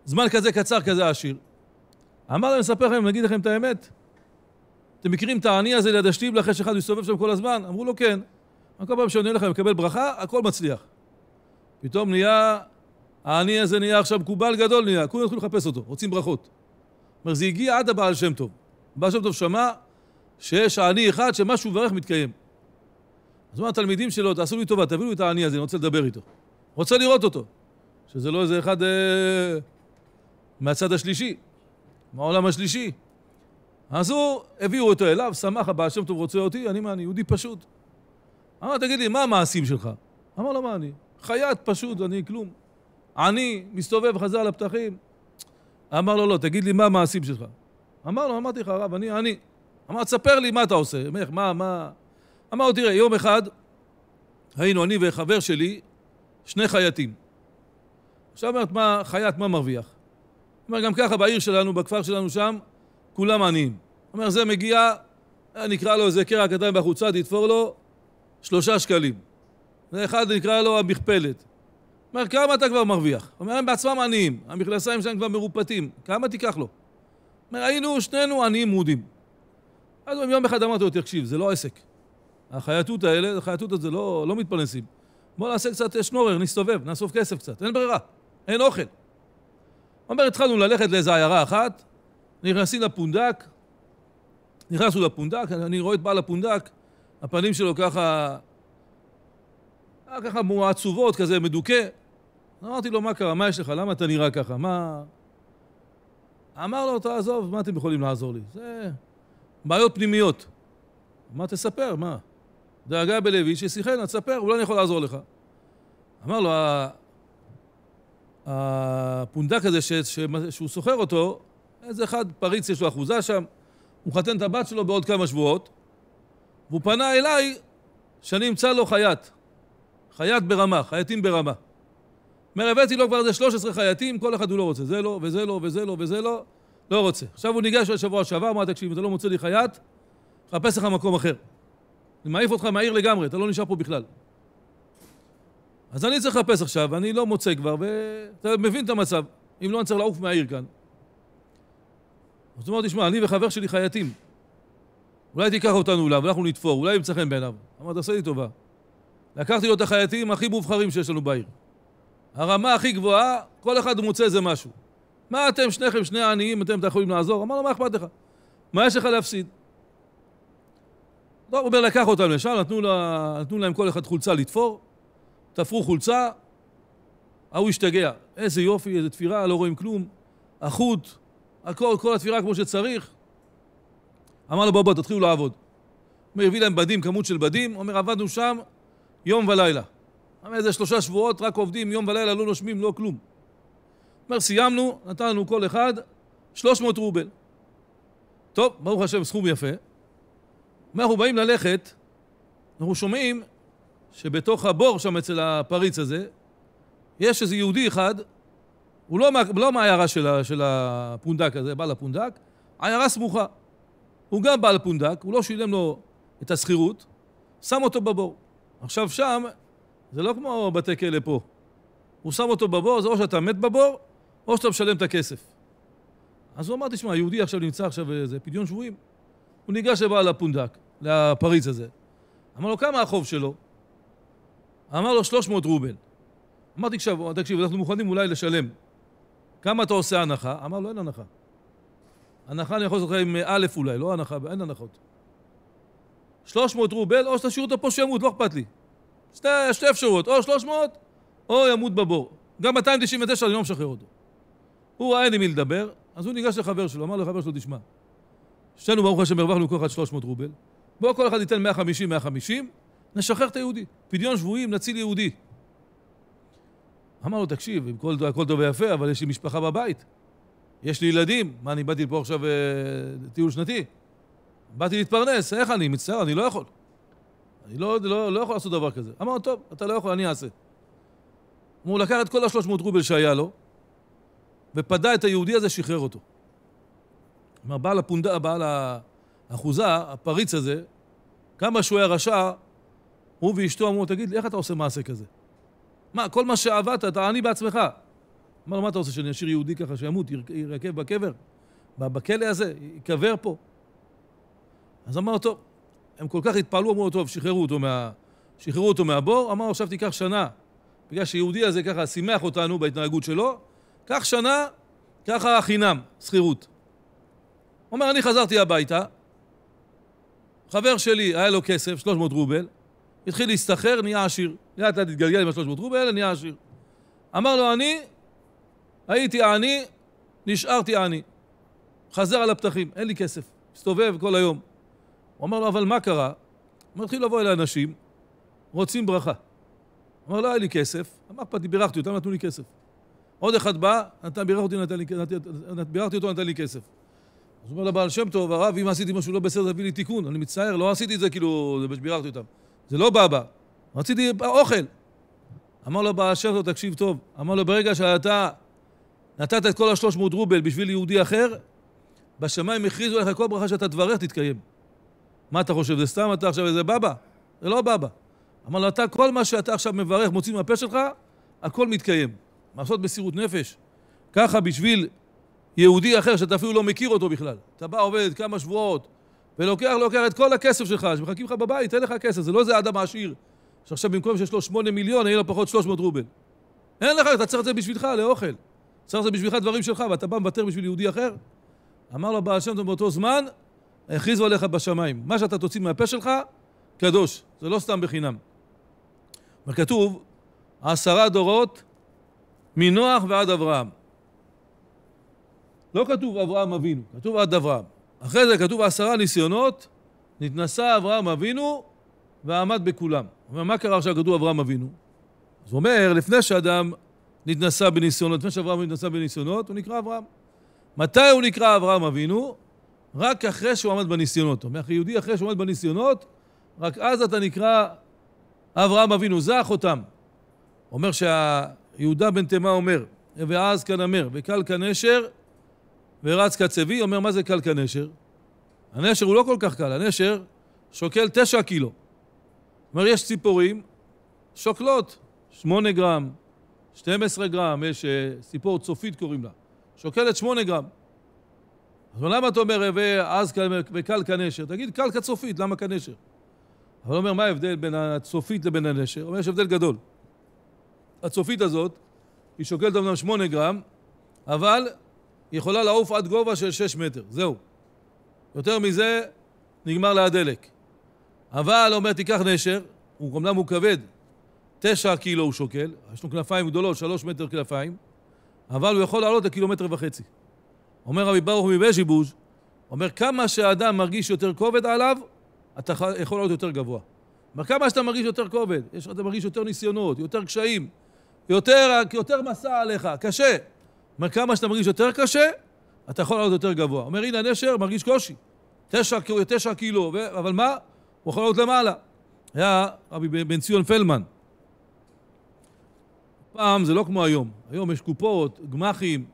זמן כזה קצר, כזה עשיר. אמר להם, אספר לכם, נגיד לכם את האמת. אתם מכירים את העני הזה ליד השטיבלך, אחרי שאחד מסתובב שם כל הזמן? אמרו לו, כן. כל פעם שאני עונה לכם, מקבל ברכה, הכל מצליח. פתאום נהיה העני הזה נהיה עכשיו מקובל גדול נהיה, כולם יתחילו לחפש אותו, רוצים ברכות. אומר, זה הגיע עד הבעל שם טוב. הבעל שם טוב שמע שיש עני אחד שמשהו מברך מתקיים. אז אומר התלמידים שלו, תעשו לי טובה, תביאו לי את העני הזה, אני רוצה לדבר איתו. רוצה לראות אותו. שזה לא איזה אחד אה, מהצד השלישי, מהעולם השלישי. אז הוא, הביאו אותו אליו, שמח, הבעל שם טוב רוצה אותי, אני מה, אני יהודי פשוט. אמר, תגיד לי, מה המעשים שלך? אמר לו, מה אני? חייט פשוט, אני כלום. עני, מסתובב, חזר לפתחים. אמר לו, לא, תגיד לי מה המעשים שלך. אמר לו, אמרתי לך, הרב, אני עני. אמר, תספר לי מה אתה עושה. איך, מה, מה... אמר לו, תראה, יום אחד היינו אני וחבר שלי, שני חייטים. עכשיו אומרת, מה, חייט, מה מרוויח? אומר, גם ככה בעיר שלנו, בכפר שלנו שם, כולם עניים. אומר, זה מגיע, אה, נקרא לו איזה קרע קטן בחוצה, תתפור לו שלושה שקלים. זה אחד נקרא לו המכפלת. אומר, כמה אתה כבר מרוויח? הוא אומר, הם בעצמם עניים, המכנסיים שלהם כבר מרופטים, כמה תיקח לו? אומר, היינו שנינו עניים מודים. אז הוא יום אחד אמרתי לו, תקשיב, זה לא עסק. החייטות האלה, החייטות הזה לא, לא מתפרנסים. בוא נעשה קצת שנורר, נסתובב, נאסוף כסף קצת, אין ברירה, אין אוכל. הוא אומר, התחלנו ללכת לאיזו עיירה אחת, נכנסים לפונדק, נכנסנו לפונדק, אני רואה את בעל הפונדק, הפנים שלו ככה, ככה עצובות, כזה מדוכא. אמרתי לו, מה קרה? מה יש לך? למה אתה נראה ככה? מה... אמר לו, תעזוב, מה אתם יכולים לעזור לי? זה בעיות פנימיות. מה תספר? מה? דאגה בלוי, איש תספר, אולי אני יכול לעזור לך. אמר לו, הפונדק הזה ש, ש, שהוא סוחר אותו, איזה אחד פריץ יש לו אחוזה שם, הוא מחתן את הבת שלו בעוד כמה שבועות, והוא פנה אליי שאני אמצא לו חייט, חייט ברמה, חייטים ברמה. אומר, הבאתי לו כבר איזה 13 חייטים, כל אחד הוא לא רוצה. זה לא, וזה לא, וזה לא, וזה לא, לא רוצה. עכשיו הוא ניגש לשבוע שעבר, אמר, תקשיב, אם אתה לא מוצא לי חייט, חפש לך מקום אחר. אני מעיף אותך מהעיר לגמרי, אתה לא נשאר פה בכלל. אז אני צריך לחפש עכשיו, אני לא מוצא כבר, ואתה מבין את המצב. אם לא, אני צריך לעוף מהעיר כאן. אז הוא אמר, תשמע, אני וחבר שלי חייטים. אולי תיקח אותנו אליו, אנחנו נתפור, אולי ימצא חן בעיניו. אמר, תעשה לי טובה. לקחתי לו את החייטים הכי מובחרים שיש לנו בעיר. הרמה הכי גבוהה, כל אחד מוצא איזה משהו. מה אתם שניכם, שני העניים, אתם אתם יכולים לעזור? אמר לו, מה אכפת לך? מה יש לך להפסיד? טוב, לא, הוא אומר, לקח אותם לשם, נתנו, לה, נתנו להם כל אחד חולצה לתפור, תפרו חולצה, ההוא השתגע. איזה יופי, איזה תפירה, לא רואים כלום, החוט, הכל, כל התפירה כמו שצריך. אמר לו, בוא, בוא, תתחילו לעבוד. הוא אומר, הביא להם בדים, כמות של בדים, אומר, עבדנו שם יום ולילה. איזה שלושה שבועות רק עובדים יום ולילה, לא נושמים, לא כלום. אומר, סיימנו, נתן לנו כל אחד 300 רובל. טוב, ברוך השם, סכום יפה. אנחנו באים ללכת, אנחנו שומעים שבתוך הבור שם אצל הפריץ הזה, יש איזה יהודי אחד, הוא לא, לא מהעיירה של, של הפונדק הזה, בעל הפונדק, עיירה סמוכה. הוא גם בעל פונדק, הוא לא שילם לו את השכירות, שם אותו בבור. עכשיו שם זה לא כמו בתי כלא פה. הוא שם אותו בבור, זה או שאתה מת בבור, או שאתה משלם את הכסף. אז הוא אמר, תשמע, יהודי עכשיו נמצא עכשיו איזה פדיון שבויים. הוא ניגש לבעל הפונדק, לפריץ הזה. אמר לו, כמה החוב שלו? אמר לו, 300 רובל. אמרתי, תקשיב, תקשיב, אנחנו מוכנים אולי לשלם. כמה אתה עושה הנחה? אמר לו, אין הנחה. הנחה אני יכול לעשות לך עם א' אה, אולי, לא הנחה, אין הנחות. 300 רובל, או שתשאיר אותו פה שימות, לא אכפת לי. שתי, שתי אפשרויות, או 300 או ימות בבור. גם 299 אני לא משחרר אותו. הוא ראה אין עם מי לדבר, אז הוא ניגש לחבר שלו, אמר לחבר שלו, תשמע, שנינו ברוך השם הרווחנו כל אחד 300 רובל, בואו כל אחד ייתן 150-150, נשחרר את היהודי. פדיון שבויים, נציל יהודי. אמר לו, תקשיב, עם כל, הכל טוב ויפה, אבל יש לי משפחה בבית. יש לי ילדים, מה, אני באתי לפה עכשיו אה, טיול שנתי? באתי להתפרנס, איך אני? מצטער, אני לא יכול. אני לא, לא, לא יכול לעשות דבר כזה. אמר, טוב, אתה לא יכול, אני אעשה. הוא לקח את כל ה-300 רובל שהיה לו, ופדה את היהודי הזה, שחרר אותו. כלומר, בעל הפונדה, בעל האחוזה, הפריץ הזה, כמה שהוא היה רשע, הוא ואשתו אמרו, תגיד לי, איך אתה עושה מעשה כזה? מה, כל מה שעבדת, אתה עני בעצמך. אמר לו, מה אתה רוצה, שאני אשאיר יהודי ככה שימות, ירכב בקבר? בכלא הזה, ייקבר פה? אז אמר, טוב, הם כל כך התפעלו, אמרו לו, טוב, שחררו אותו, מה... שחררו אותו מהבור, אמר לו, עכשיו תיקח שנה. בגלל שיהודי הזה ככה שימח אותנו בהתנהגות שלו, קח שנה, ככה חינם, שכירות. הוא אומר, אני חזרתי הביתה, חבר שלי, היה לו כסף, 300 רובל, התחיל להסתחרר, נהיה עשיר. לאט לאט התגלגל עם ה-300 רובל, נהיה עשיר. אמר לו, אני הייתי עני, נשארתי עני. חזר על הפתחים, אין לי כסף. מסתובב כל היום. הוא אמר לו, אבל מה קרה? הוא מתחיל לבוא אל האנשים, רוצים ברכה. אמר, לא היה לי כסף. אמר, פעם בירכתי אותם, נתנו לי כסף. עוד אחד בא, נתן, אותי, נתן לי, נת, בירכתי אותו, נתן לי כסף. אז הוא אומר לבעל שם טוב, הרב, אם עשיתי משהו לא בסדר, תביא לי תיקון. אני מצטער, לא עשיתי את זה כאילו, בירכתי אותם. זה לא בבא. רציתי אוכל. אמר לו בעל שם טוב, תקשיב טוב. אמר לו, ברגע שאתה נתת את כל השלוש מאות רובל בשביל יהודי אחר, בשמיים הכריזו עליך כל ברכה שאתה תברך תתקיים. מה אתה חושב, זה סתם אתה עכשיו איזה בבא? זה לא בבא. אמר לו, אתה, כל מה שאתה עכשיו מברך, מוציא מהפה שלך, הכל מתקיים. לעשות מסירות נפש. ככה בשביל יהודי אחר שאתה אפילו לא מכיר אותו בכלל. אתה בא, עובד כמה שבועות, ולוקח, לוקח את כל הכסף שלך, שמחכים לך בבית, אין לך כסף, זה לא איזה אדם עשיר, שעכשיו במקום שיש לו 8 מיליון, יהיה לו פחות 300 רובל. אין לך, אתה צריך את זה בשבילך, לאוכל. צריך את זה בשבילך דברים שלך, ואתה בא מוותר בשביל יהודי אחר? אמר לו בעל שם טוב באותו זמן, הכריזו עליך בשמיים. מה שאתה תוציא מהפה שלך, קדוש. זה לא סתם בחינם. אבל כתוב, עשרה דורות מנוח ועד אברהם. לא כתוב אברהם אבינו, כתוב עד אברהם. אחרי זה כתוב עשרה ניסיונות, נתנסה אברהם אבינו ועמד בכולם. אומר, מה קרה עכשיו כתוב אברהם אבינו? אז הוא אומר, לפני שאדם נתנסה בניסיונות, לפני שאברהם נתנסה בניסיונות, הוא נקרא אברהם. מתי הוא נקרא אברהם אבינו? רק אחרי שהוא עמד בניסיונות. הוא אומר, יהודי אחרי שהוא עמד בניסיונות, רק אז אתה נקרא אברהם אבינו, זה החותם. אומר שיהודה בן תימא אומר, ואז כנמר, וקל כנשר, ורץ כצבי, אומר, מה זה קל כנשר? הנשר הוא לא כל כך קל, הנשר שוקל תשע קילו. כלומר, יש ציפורים שוקלות, שמונה גרם, שתים עשרה גרם, יש אה, ציפור צופית קוראים לה, שוקלת שמונה גרם. אז למה אתה אומר, ואז קל כנשר? תגיד, קל כצופית, למה כנשר? אבל הוא אומר, מה ההבדל בין הצופית לבין הנשר? הוא אומר, יש הבדל גדול. הצופית הזאת, היא שוקלת אמנם 8 גרם, אבל היא יכולה לעוף עד גובה של 6 מטר, זהו. יותר מזה, נגמר לה הדלק. אבל, אומר, תיקח נשר, הוא אמנם הוא כבד, 9 קילו הוא שוקל, יש לו כנפיים גדולות, 3 מטר כנפיים, אבל הוא יכול לעלות לקילומטר וחצי. אומר רבי ברוך מבז'יבוז', אומר כמה שהאדם מרגיש יותר כובד עליו, אתה יכול להיות יותר גבוה. אומר כמה שאתה מרגיש יותר כובד, יש, אתה מרגיש יותר ניסיונות, יותר קשיים, יותר, יותר מסע עליך, קשה. אומר כמה שאתה מרגיש יותר קשה, אתה יכול להיות יותר גבוה. אומר הנה הנשר מרגיש קושי, תשע, תשע קילו, ו... אבל מה? הוא יכול להיות למעלה. היה רבי בן ציון פלמן. פעם זה לא כמו היום, היום יש קופות, גמחים.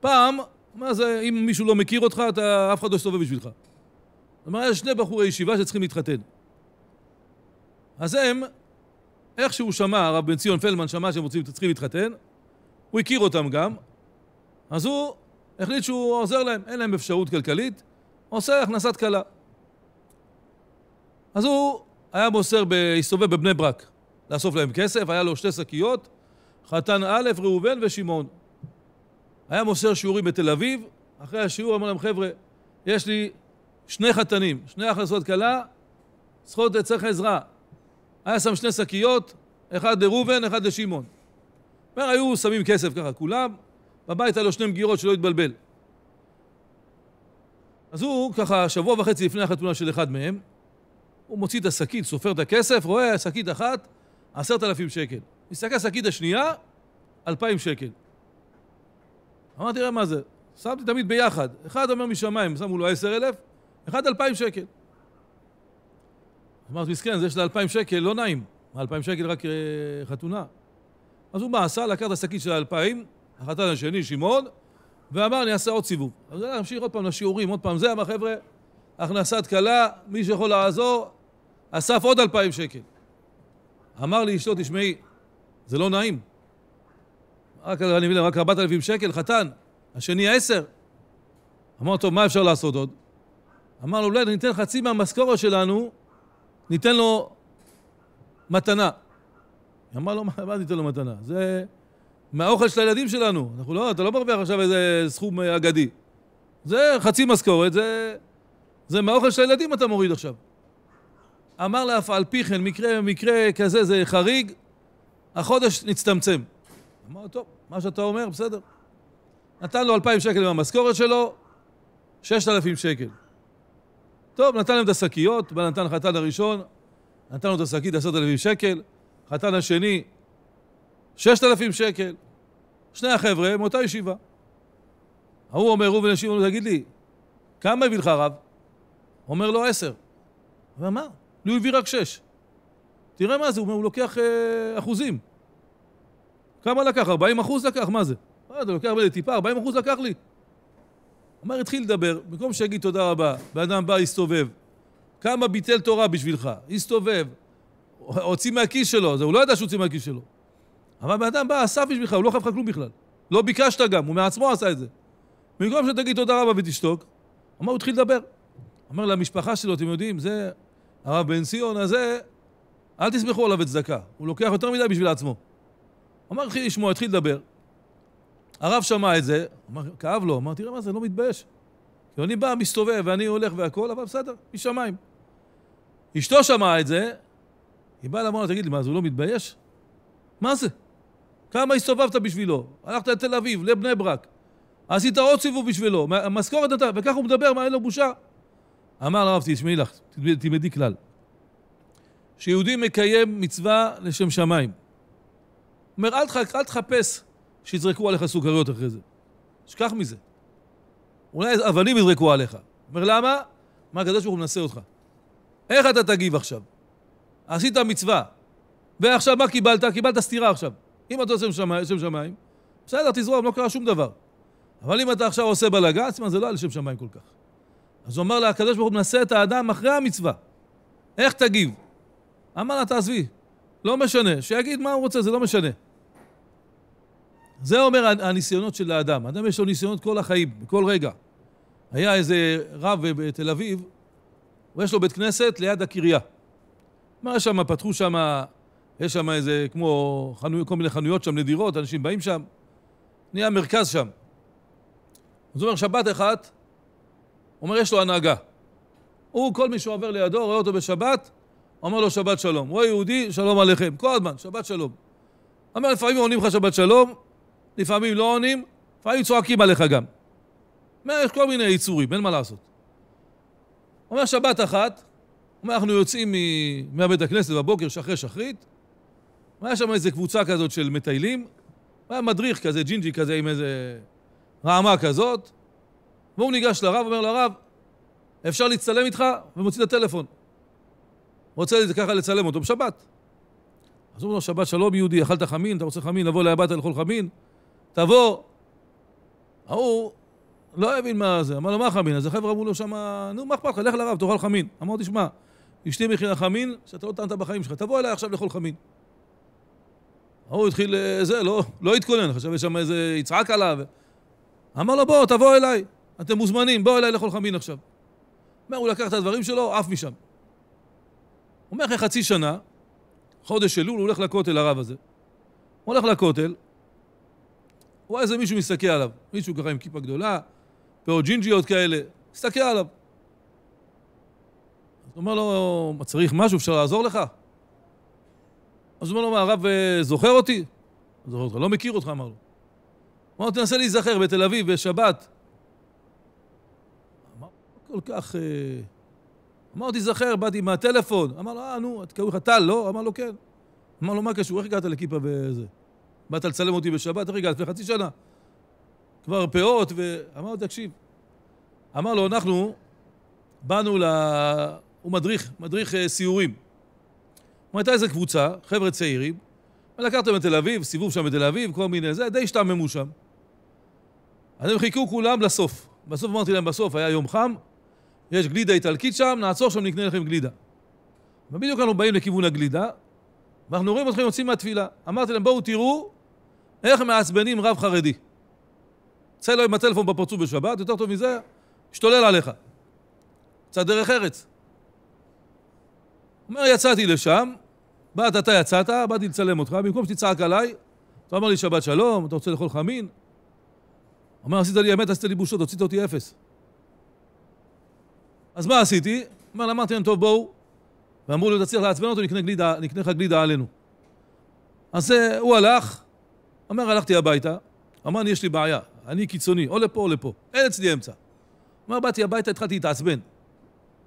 פעם מה זה, אם מישהו לא מכיר אותך, אתה, אף אחד לא יסתובב בשבילך. כלומר, יש שני בחורי ישיבה שצריכים להתחתן. אז הם, איך שהוא שמע, הרב בן ציון פלמן שמע שהם רוצים, צריכים להתחתן, הוא הכיר אותם גם, אז הוא החליט שהוא עוזר להם, אין להם אפשרות כלכלית, עושה הכנסת כלה. אז הוא היה מוסר, הסתובב בבני ברק, לאסוף להם כסף, היה לו שתי שקיות, חתן א', ראובן ושמעון. היה מוסר שיעורים בתל אביב, אחרי השיעור אמר להם, חבר'ה, יש לי שני חתנים, שני הכנסות כלה, צריכות, צריך עזרה. היה שם שני שקיות, אחד לראובן, אחד לשמעון. אומר, היו שמים כסף ככה, כולם, בבית היה לו שני מגירות שלא התבלבל. אז הוא ככה, שבוע וחצי לפני החתונה של אחד מהם, הוא מוציא את השקית, סופר את הכסף, רואה שקית אחת, עשרת אלפים שקל. מסתכל על השקית השנייה, אלפיים שקל. אמרתי, תראה מה זה. שמתי תמיד ביחד. אחד אומר משמיים, שמו לו עשר אלף, אחד אלפיים שקל. אמרתי, מסכן, זה של אלפיים שקל, לא נעים. מה, אלפיים שקל רק אה, חתונה. אז הוא מה עשה? לקח את השקית של האלפיים, החתן השני, שמעון, ואמר, אני אעשה עוד סיבוב. אז נמשיך עוד פעם לשיעורים, עוד פעם זה, אמר, חבר'ה, הכנסת כלה, מי שיכול לעזור, אסף עוד אלפיים שקל. אמר לי אשתו, תשמעי, זה לא נעים. רק, אני מבין, רק 4,000 שקל, חתן, השני עשר. אמר אותו, מה אפשר לעשות עוד? אמר לו, אולי לא, ניתן חצי מהמשכורת שלנו, ניתן לו מתנה. אמר לו, מה ניתן לו מתנה? זה מהאוכל של הילדים שלנו. אנחנו לא, אתה לא מרוויח עכשיו איזה סכום אה, אגדי. זה חצי משכורת, זה, זה מהאוכל של הילדים אתה מוריד עכשיו. אמר לה, אף על פי כן, מקרה, מקרה כזה זה חריג, החודש נצטמצם. אמר טוב, מה שאתה אומר, בסדר. נתן לו 2,000 שקל מהמשכורת שלו, 6,000 שקל. טוב, נתן להם את השקיות, בא נתן חתן הראשון, נתן לו את השקית 10,000 שקל, חתן השני, 6,000 שקל. שני החבר'ה מאותה ישיבה. ההוא אומר, ראובן ישיב, אומר תגיד לי, כמה הביא לך הרב? אומר לו, עשר. הוא אומר, מה? לי הוא הביא רק שש. תראה מה זה, הוא, אומר, הוא לוקח אה, אחוזים. כמה לקח? 40 אחוז לקח? מה זה? מה אה, אתה לוקח ממני טיפה? 40 אחוז לקח לי? אמר, התחיל לדבר, במקום שיגיד תודה רבה, בן אדם בא, הסתובב. כמה ביטל תורה בשבילך? הסתובב. הוציא מהכיס שלו, זה הוא לא ידע שהוא הוציא מהכיס שלו. אבל בן אדם בא, אסף בשבילך, הוא לא חייב לך כלום בכלל. לא ביקשת גם, הוא מעצמו עשה את זה. במקום שתגיד תודה רבה ותשתוק, אמר, הוא התחיל לדבר. אמר למשפחה שלו, אתם יודעים, זה הרב בן ציון הזה, אל תסמכו עליו את צדקה. הוא לוקח יותר מדי בשביל עצמו. אמר, התחיל לשמוע, התחיל לדבר. הרב שמע את זה, אמר, כאב לו, אמר, תראה מה זה, לא מתבייש. כי אני בא, מסתובב, ואני הולך והכול, אבל בסדר, משמיים. אשתו שמעה את זה, היא באה ואמרה תגיד לי, מה, זה הוא לא מתבייש? מה זה? כמה הסתובבת בשבילו? הלכת לתל אביב, לבני ברק, עשית עוד סיבוב בשבילו, משכורת אתה, וכך הוא מדבר, מה, אין לו בושה? אמר הרב, תשמעי לך, תלמדי כלל. שיהודי מקיים מצווה לשם שמיים. אומר, אל תחפש שיזרקו עליך סוכריות אחרי זה. תשכח מזה. אולי אבנים יזרקו עליך. אומר, למה? מה, הקדוש ברוך הוא מנסה אותך. איך אתה תגיב עכשיו? עשית מצווה, ועכשיו מה קיבלת? קיבלת סטירה עכשיו. אם אתה עושה שם שמיים, בסדר, תזרום, לא קרה שום דבר. אבל אם אתה עכשיו עושה בלאגן, סימן זה לא היה לשם שמיים כל כך. אז הוא אמר לה, הקדוש ברוך הוא מנסה את האדם אחרי המצווה. איך תגיב? אמר לה, תעזבי, לא משנה, שיגיד מה הוא רוצה, זה לא משנה. זה אומר הניסיונות של האדם. האדם יש לו ניסיונות כל החיים, בכל רגע. היה איזה רב בתל אביב, ויש לו בית כנסת ליד הקריה. מה שם, פתחו שם, יש שם איזה, כמו חנו, כל מיני חנויות שם לדירות, אנשים באים שם, נהיה מרכז שם. אז הוא אומר, שבת אחת, אומר, יש לו הנהגה. הוא, כל מי שעובר לידו, רואה אותו בשבת, אומר לו שבת שלום. הוא היהודי, שלום עליכם. כל הזמן, שבת שלום. אומר, לפעמים עונים לך שבת שלום, לפעמים לא עונים, לפעמים צועקים עליך גם. יש כל מיני יצורים, אין מה לעשות. אומר שבת אחת, אומר אנחנו יוצאים מבית הכנסת בבוקר שאחרי שחרית, והיה שם איזו קבוצה כזאת של מטיילים, והיה מדריך כזה, ג'ינג'י כזה עם איזה רעמה כזאת, והוא ניגש לרב, אומר לרב, אפשר להצטלם איתך? ומוציא את הטלפון. רוצה ככה לצלם אותו בשבת. אז הוא אומר לו, שבת שלום יהודי, אכלת חמין, אתה רוצה חמין, לבוא לבית הביתה לאכול חמין? תבוא. ההוא לא הבין מה זה, אמר לו, מה חמין? אז החבר'ה אמרו לו שם, נו, מה אכפת לך, לך לרב, תאכל חמין. אמרו, תשמע, אשתי מכינה חמין שאתה לא טענת בחיים שלך, תבוא אליי עכשיו לאכול חמין. ההוא התחיל, אה, זה, לא, לא התכונן, חשב שם איזה, יצעק עליו. אמר לו, בוא, תבוא אליי, אתם מוזמנים, בוא אליי לאכול חמין עכשיו. אומר, הוא לקח את הדברים שלו, עף משם. אומר, אחרי חצי שנה, חודש אלול, הוא הולך לכותל, הרב הזה. הוא הולך לכותל, הוא רואה איזה מישהו מסתכל עליו, מישהו ככה עם כיפה גדולה, פאות ג'ינג'יות כאלה, מסתכל עליו. אז הוא אומר לו, מה צריך משהו, אפשר לעזור לך? אז הוא אומר לו, מה, הרב אה, זוכר אותי? זוכר אותך, לא מכיר אותך, אמר לו. הוא אמר, תנסה להיזכר, בתל אביב, בשבת. אמר, לא כל כך... אה, אמר, תיזכר, באתי מהטלפון. אמר לו, אה, נו, קראו לך טל, לא? אמר לו, כן. אמר לו, מה קשור, איך הגעת לכיפה וזה? באת לצלם אותי בשבת? איך הגעת? לפני חצי שנה. כבר פאות, ואמר לו, תקשיב. אמר לו, אנחנו באנו ל... הוא מדריך, מדריך אה, סיורים. אומרת, הייתה איזו קבוצה, חבר'ה צעירים, ולקחתם את תל אביב, סיבוב שם בתל אביב, כל מיני זה, די השתעממו שם. אז הם חיכו כולם לסוף. בסוף אמרתי להם, בסוף, היה יום חם, יש גלידה איטלקית שם, נעצור שם, נקנה לכם גלידה. ובדיוק אנחנו באים לכיוון הגלידה, ואנחנו רואים אתכם יוצאים מהתפילה. אמרתי להם, בואו תראו איך מעצבנים רב חרדי? צא לו עם הטלפון בפרצוף בשבת, יותר טוב מזה, השתולל עליך. יצא דרך ארץ. אומר, יצאתי לשם, באת, אתה יצאת, באתי לצלם אותך, במקום שתצעק עליי, אתה אומר לי שבת שלום, אתה רוצה לאכול חמין? אומר, עשית לי אמת, עשית לי בושות, הוצאת אותי אפס. אז מה עשיתי? אומר, אמרתי להם, טוב, בואו. ואמרו לו, תצליח לעצבן אותו, נקנה, גלידה, נקנה לך גלידה עלינו. אז אה, הוא הלך, אומר, הלכתי הביתה, אמר לי, יש לי בעיה, אני קיצוני, או לפה או לפה, אין אצלי אמצע. אומר, באתי הביתה, התחלתי להתעצבן.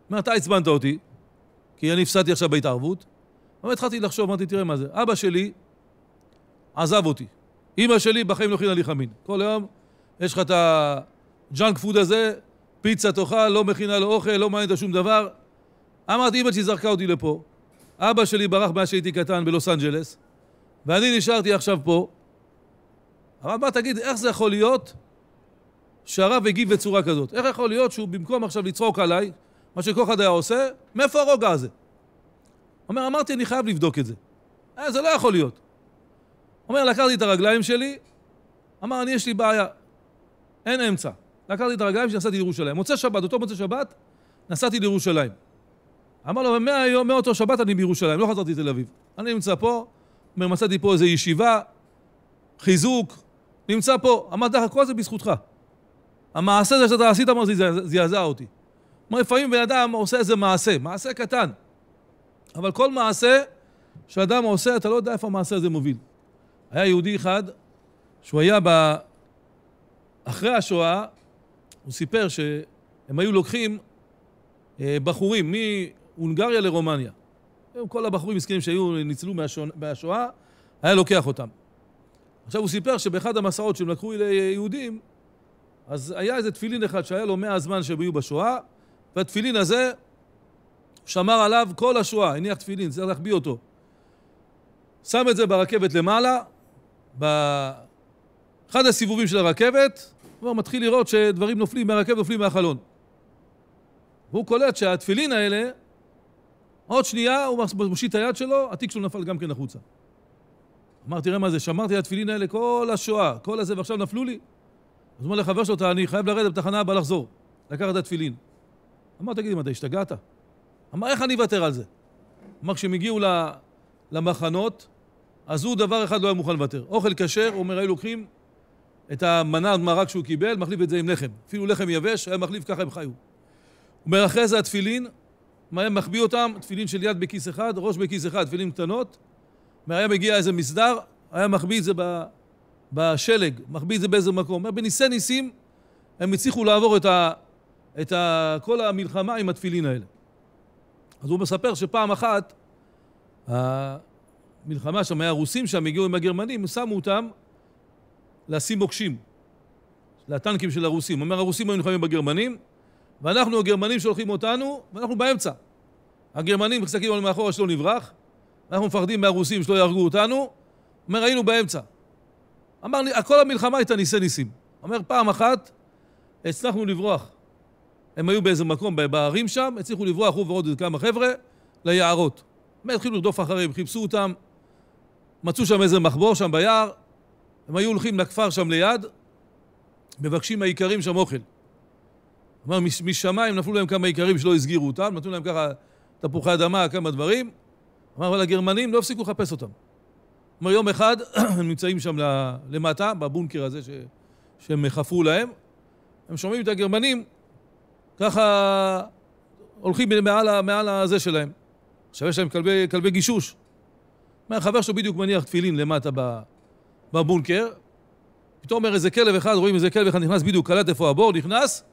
אומר, אתה עצבנת אותי, כי אני הפסדתי עכשיו בהתערבות. אבל התחלתי לחשוב, אמרתי, תראה מה זה, אבא שלי עזב אותי. אימא שלי בחיים לא הכינה לי חמין. כל היום יש לך את הג'אנק פוד הזה, פיצה תאכל, לא מכינה לו אוכל, לא מעניין אותה שום דבר. אמרתי, אמא שלי זרקה אותי לפה. אבא שלי ברח מאז שהייתי קטן בלוס אנג'לס, ואני נשארתי עכשיו פה, הרב בא, תגיד, איך זה יכול להיות שהרב הגיב בצורה כזאת? איך יכול להיות שהוא במקום עכשיו לצרוק עליי, מה שכל אחד היה עושה, מאיפה הרוגע הזה? אומר, אמרתי, אני חייב לבדוק את זה. אה, זה לא יכול להיות. אומר, לקחתי את הרגליים שלי, אמר, אני, יש לי בעיה, אין אמצע. לקחתי את הרגליים שלי, נסעתי לירושלים. מוצא שבת, אותו מוצא שבת, נסעתי לירושלים. אמר לו, מהיום, מאותו שבת אני בירושלים, לא חזרתי לתל אביב. אני נמצא פה, אומר, מצאתי פה איזו ישיבה, חיזוק, נמצא פה, עמד לך, כל זה בזכותך. המעשה הזה שאתה עשית, אמר, זה זעזע אותי. כלומר, לפעמים בן אדם עושה איזה מעשה, מעשה קטן, אבל כל מעשה שאדם עושה, אתה לא יודע איפה המעשה הזה מוביל. היה יהודי אחד, שהוא היה ב... אחרי השואה, הוא סיפר שהם היו לוקחים אה, בחורים מהונגריה לרומניה. כל הבחורים מסכנים שהיו, ניצלו מהשואה, היה לוקח אותם. עכשיו הוא סיפר שבאחד המסעות שהם לקחו ליהודים, אה, אז היה איזה תפילין אחד שהיה לו מאה זמן שהם היו בשואה, והתפילין הזה שמר עליו כל השואה, הניח תפילין, צריך להחביא אותו. שם את זה ברכבת למעלה, באחד הסיבובים של הרכבת, כבר מתחיל לראות שדברים נופלים מהרכבת, נופלים מהחלון. והוא קולט שהתפילין האלה, עוד שנייה הוא מושיט את היד שלו, התיק שלו נפל גם כן החוצה. אמר, תראה מה זה, שמרתי על התפילין האלה כל השואה, כל הזה, ועכשיו נפלו לי? אז הוא אומר לחבר שלו, אני חייב לרדת בתחנה הבאה לחזור, לקחת את התפילין. אמר, תגיד, לי, מה, אתה השתגעת? אמר, איך אני אוותר על זה? אמר, כשהם הגיעו למחנות, אז הוא דבר אחד לא היה מוכן לוותר. אוכל כשר, הוא אומר, היו לוקחים את המנה מרק שהוא קיבל, מחליף את זה עם לחם. אפילו לחם יבש, היה מחליף, ככה הם חיו. הוא אומר, אחרי זה התפילין, מה, הם מחביא אותם, תפילין של יד בכיס אחד, ראש בכיס אחד, תפילין קטנות, היה מגיע איזה מסדר, היה מחביא את זה בשלג, מחביא את זה באיזה מקום. בניסי ניסים הם הצליחו לעבור את, ה, את ה, כל המלחמה עם התפילין האלה. אז הוא מספר שפעם אחת, המלחמה שם, היה רוסים שם, הגיעו עם הגרמנים, שמו אותם לשים מוקשים, לטנקים של הרוסים. הוא אומר, הרוסים היו נלחמים בגרמנים, ואנחנו הגרמנים שולחים אותנו, ואנחנו באמצע. הגרמנים מחזקים עלינו מאחורה שלא נברח, אנחנו מפחדים מהרוסים שלא יהרגו אותנו, אומר, היינו באמצע. אמר, כל המלחמה הייתה ניסי ניסים. אומר, פעם אחת הצלחנו לברוח. הם היו באיזה מקום, בערים שם, הצליחו לברוח, הוא ועוד כמה חבר'ה, ליערות. הם התחילו לרדוף אחריהם, חיפשו אותם, מצאו שם איזה מחבור שם ביער, הם היו הולכים לכפר שם ליד, מבקשים מהאיכרים שם אוכל. אמר, משמיים נפלו להם כמה איכרים שלא הסגירו אותם, נתנו להם ככה תפוחי אדמה, כמה דברים, אמר, אבל הגרמנים לא הפסיקו לחפש אותם. כלומר, יום אחד *clears throat* הם נמצאים שם למטה, בבונקר הזה ש... שהם חפרו להם, הם שומעים את הגרמנים ככה הולכים מעל, מעל הזה שלהם. עכשיו יש להם כלבי, כלבי גישוש. חבר שלו בדיוק מניח תפילין למטה בבונקר, פתאום אומר איזה כלב אחד, רואים איזה כלב אחד נכנס בדיוק, קלט איפה הבור, נכנס,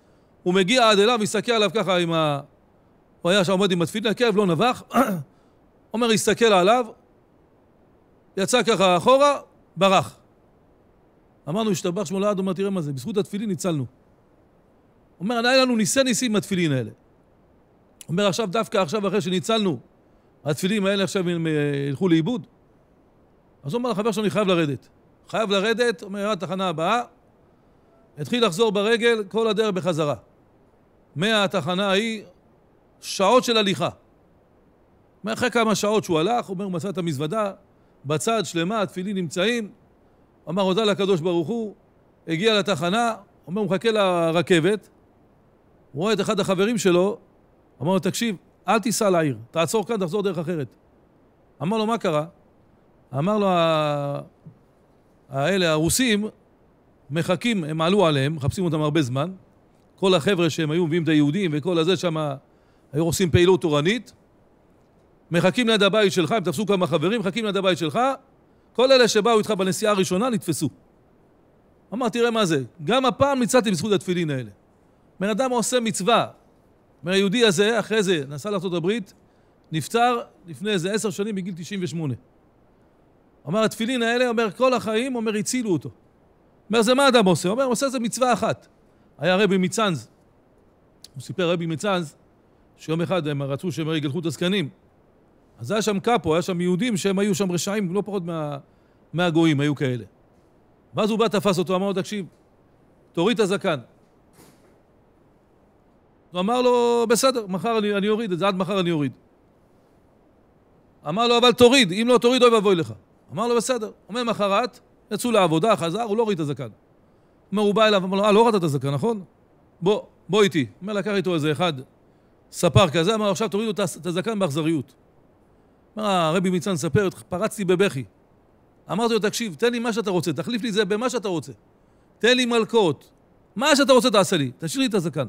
הוא מגיע עד אליו, מסתכל עליו ככה עם ה... הוא היה שם עומד עם התפילין, הכלב לא נבח, *clears throat* עומר הסתכל עליו, יצא ככה אחורה, ברח. אמרנו, השתבח שמו לעד, אומר, תראה מה זה, בזכות התפילין ניצלנו. אומר, היה לנו ניסי ניסים התפילין האלה. אומר, עכשיו, דווקא עכשיו, אחרי שניצלנו, התפילין האלה עכשיו הם אה, ילכו לאיבוד? אז הוא אומר לחבר שלו, אני חייב לרדת. חייב לרדת, אומר, ירד התחנה הבאה, התחיל לחזור ברגל כל הדרך בחזרה. מהתחנה ההיא, שעות של הליכה. אחרי כמה שעות שהוא הלך, אומר, הוא מצא את המזוודה, בצד שלמה, התפילין נמצאים. אמר, הודה לקדוש ברוך הוא, הגיע לתחנה, אומר, הוא מחכה לרכבת, הוא רואה את אחד החברים שלו, אמר לו, תקשיב, אל תיסע לעיר, תעצור כאן, תחזור דרך אחרת. אמר לו, מה קרה? אמר לו, האלה, הרוסים, מחכים, הם עלו עליהם, מחפשים אותם הרבה זמן. כל החבר'ה שהם היו מביאים את היהודים וכל הזה שם, היו עושים פעילות תורנית. מחכים ליד הבית שלך, הם תפסו כמה חברים, מחכים ליד הבית שלך, כל אלה שבאו איתך בנסיעה הראשונה נתפסו. אמר, תראה מה זה, גם הפעם ניצלתי בזכות התפילין האלה. בן אדם עושה מצווה. אומר, היהודי הזה, אחרי זה, נסע לארה"ב, נפטר לפני איזה עשר שנים, מגיל 98. אמר, התפילין האלה, אומר, כל החיים, אומר, הצילו אותו. אומר, זה מה אדם עושה? אומר, עושה זה מצווה אחת. היה רבי מצאנז, הוא סיפר רבי מצאנז, שיום אחד הם רצו שהם ילכו את הזקנים. אז היה שם קאפו, היה שם יהודים שהם היו שם רשעים, לא פחות מה, מהגויים, היו כאלה. ואז הוא בא, תפס אותו, אמר לו, תקשיב, תוריד את הזקן. הוא אמר לו, בסדר, מחר אני, אני אוריד את זה, עד מחר אני אוריד. אמר לו, אבל תוריד, אם לא תוריד, אוי ואבוי לך. אמר לו, בסדר. אומר, מחרת, יצאו לעבודה, חזר, הוא לא הוריד את הזקן. אומר, הוא בא אליו, אמר לו, אה, לא הורדת את הזקן, נכון? בוא, בוא איתי. אומר, לקח איתו איזה אחד, ספר כזה, אמר לו, עכשיו תורידו את הזקן באכזריות. הרבי מצוין מספר, פרצתי בבכי. אמרתי לו, תקשיב, תן לי מה שאתה רוצה, תחליף לי את זה במה שאתה רוצה. תן לי מלכות, מה שאתה רוצה תעשה לי, תשאיר לי את הזקן.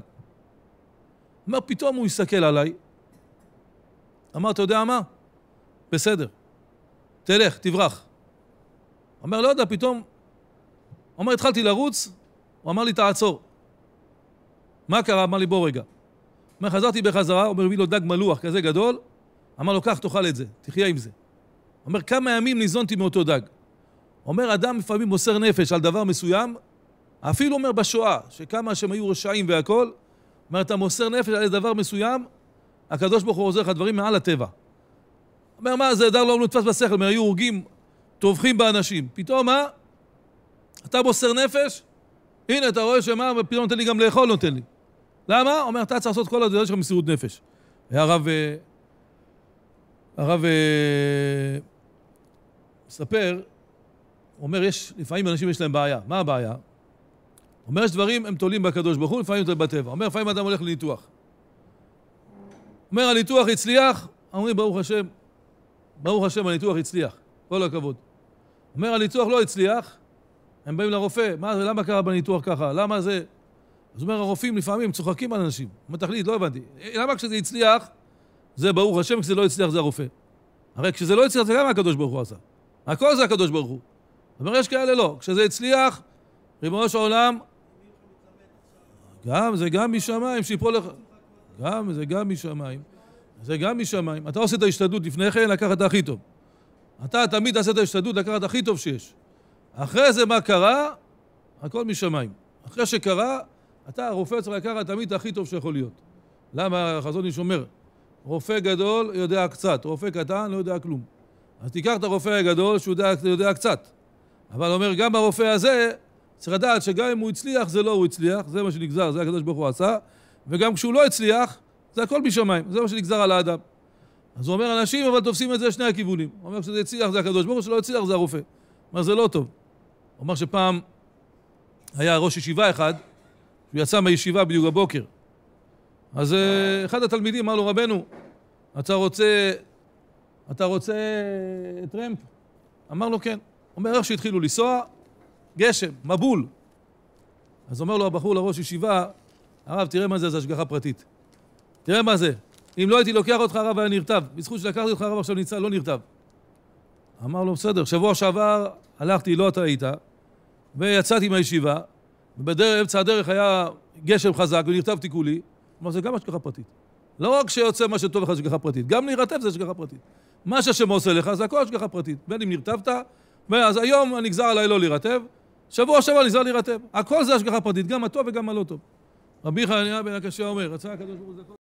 אומר, פתאום הוא יסתכל עליי, אמר, אתה יודע מה? בסדר, תלך, תברח. אומר, לא יודע, פתאום... אומר, התחלתי לרוץ, הוא אמר לי, תעצור. מה קרה? אמר לי, בוא רגע. אומר, חזרתי בחזרה, הוא מביא לו דג מלוח כזה גדול, אמר לו, קח, תאכל את זה, תחיה עם זה. אומר, כמה ימים ניזונתי מאותו דג. אומר, אדם לפעמים מוסר נפש על דבר מסוים, אפילו אומר בשואה, שכמה שהם היו רשעים והכול, אומר, אתה מוסר נפש על דבר מסוים, הקדוש ברוך הוא עוזר לך דברים מעל הטבע. אומר, מה, זה דבר לא נתפס בשכל, אומר, היו הורגים, טובחים באנשים. פתאום, מה? אתה מוסר נפש? הנה, אתה רואה שמה, פתאום נותן לי גם לאכול, נותן לי. למה? אומר, אתה צריך לעשות כל הדברים שלך מסירות נפש. היה רב... אה, הרב אה, מספר, אומר, יש, לפעמים אנשים יש להם בעיה. מה הבעיה? אומר, יש דברים, הם תולים בקדוש ברוך הוא, לפעמים תולים בטבע. אומר, לפעמים אדם הולך לניתוח. אומר, הניתוח הצליח, אומרים, ברוך השם, ברוך השם, הניתוח הצליח, כל הכבוד. אומר, הניתוח לא הצליח, הם באים לרופא, מה זה, למה קרה בניתוח ככה? למה זה... אז אומר, הרופאים לפעמים צוחקים על אנשים. הוא אומר, תחליט, לא הבנתי. למה כשזה הצליח, זה ברוך השם, כשזה לא הצליח זה הרופא. הרי כשזה לא הצליח זה גם הקדוש ברוך הוא עשה. הכל זה הקדוש ברוך הוא. זאת אומרת, יש כאלה לא. כשזה הצליח, ריבונו של עולם, גם, זה גם משמיים, שיפול לך... גם, זה גם משמיים. זה גם משמיים. אתה עושה את ההשתדלות לפני כן, לקחת את הכי טוב. אתה תמיד תעשה את ההשתדלות לקחת הכי טוב שיש. אחרי זה מה קרה? הכל משמיים. אחרי שקרה, אתה הרופא צריך לקחת תמיד הכי טוב שיכול להיות. למה החזון איש אומר, רופא גדול יודע קצת, רופא קטן לא יודע כלום. אז תיקח את הרופא הגדול שהוא יודע, יודע קצת. אבל אומר, גם הרופא הזה צריך לדעת שגם אם הוא הצליח, זה לא הוא הצליח, זה מה שנגזר, זה הקדוש ברוך הוא עשה, וגם כשהוא לא הצליח, זה הכל משמיים, זה מה שנגזר על האדם. אז הוא אומר, אנשים אבל תופסים את זה שני הכיוונים. הוא אומר, כשזה הצליח זה הקדוש ברוך הוא, כשלא הצליח זה הרופא. אומר, זה לא טוב. הוא אמר שפעם היה ראש ישיבה אחד, הוא יצא מהישיבה בדיוק הבוקר. אז אה, אחד התלמידים אמר לו, רבנו, אתה רוצה, אתה רוצה טרמפ? אה, אמר לו, כן. אומר, איך שהתחילו לנסוע, גשם, מבול. אז אומר לו הבחור לראש ישיבה, הרב, תראה מה זה, זו השגחה פרטית. תראה מה זה. אם לא הייתי לוקח אותך, הרב היה נרטב. בזכות שלקחתי אותך, הרב עכשיו נמצא, לא נרטב. אמר לו, בסדר, שבוע שעבר הלכתי, לא אתה היית, ויצאתי מהישיבה, ובאמצע הדרך היה גשם חזק ונרטבתי כולי, כלומר, זה גם השגחה פרטית. לא רק שיוצא מה שטוב לך זה השגחה פרטית, גם להירטב זה השגחה פרטית. מה שהשם עושה לך זה הכל השגחה פרטית. בין אם נרטבת, ואז היום נגזר עליי לא להירטב, שבוע שבוע נגזר להירטב. הכל זה השגחה פרטית, גם הטוב וגם הלא טוב. רבי חניה בן הקשיא אומר, רצה הקדוש ברוך הוא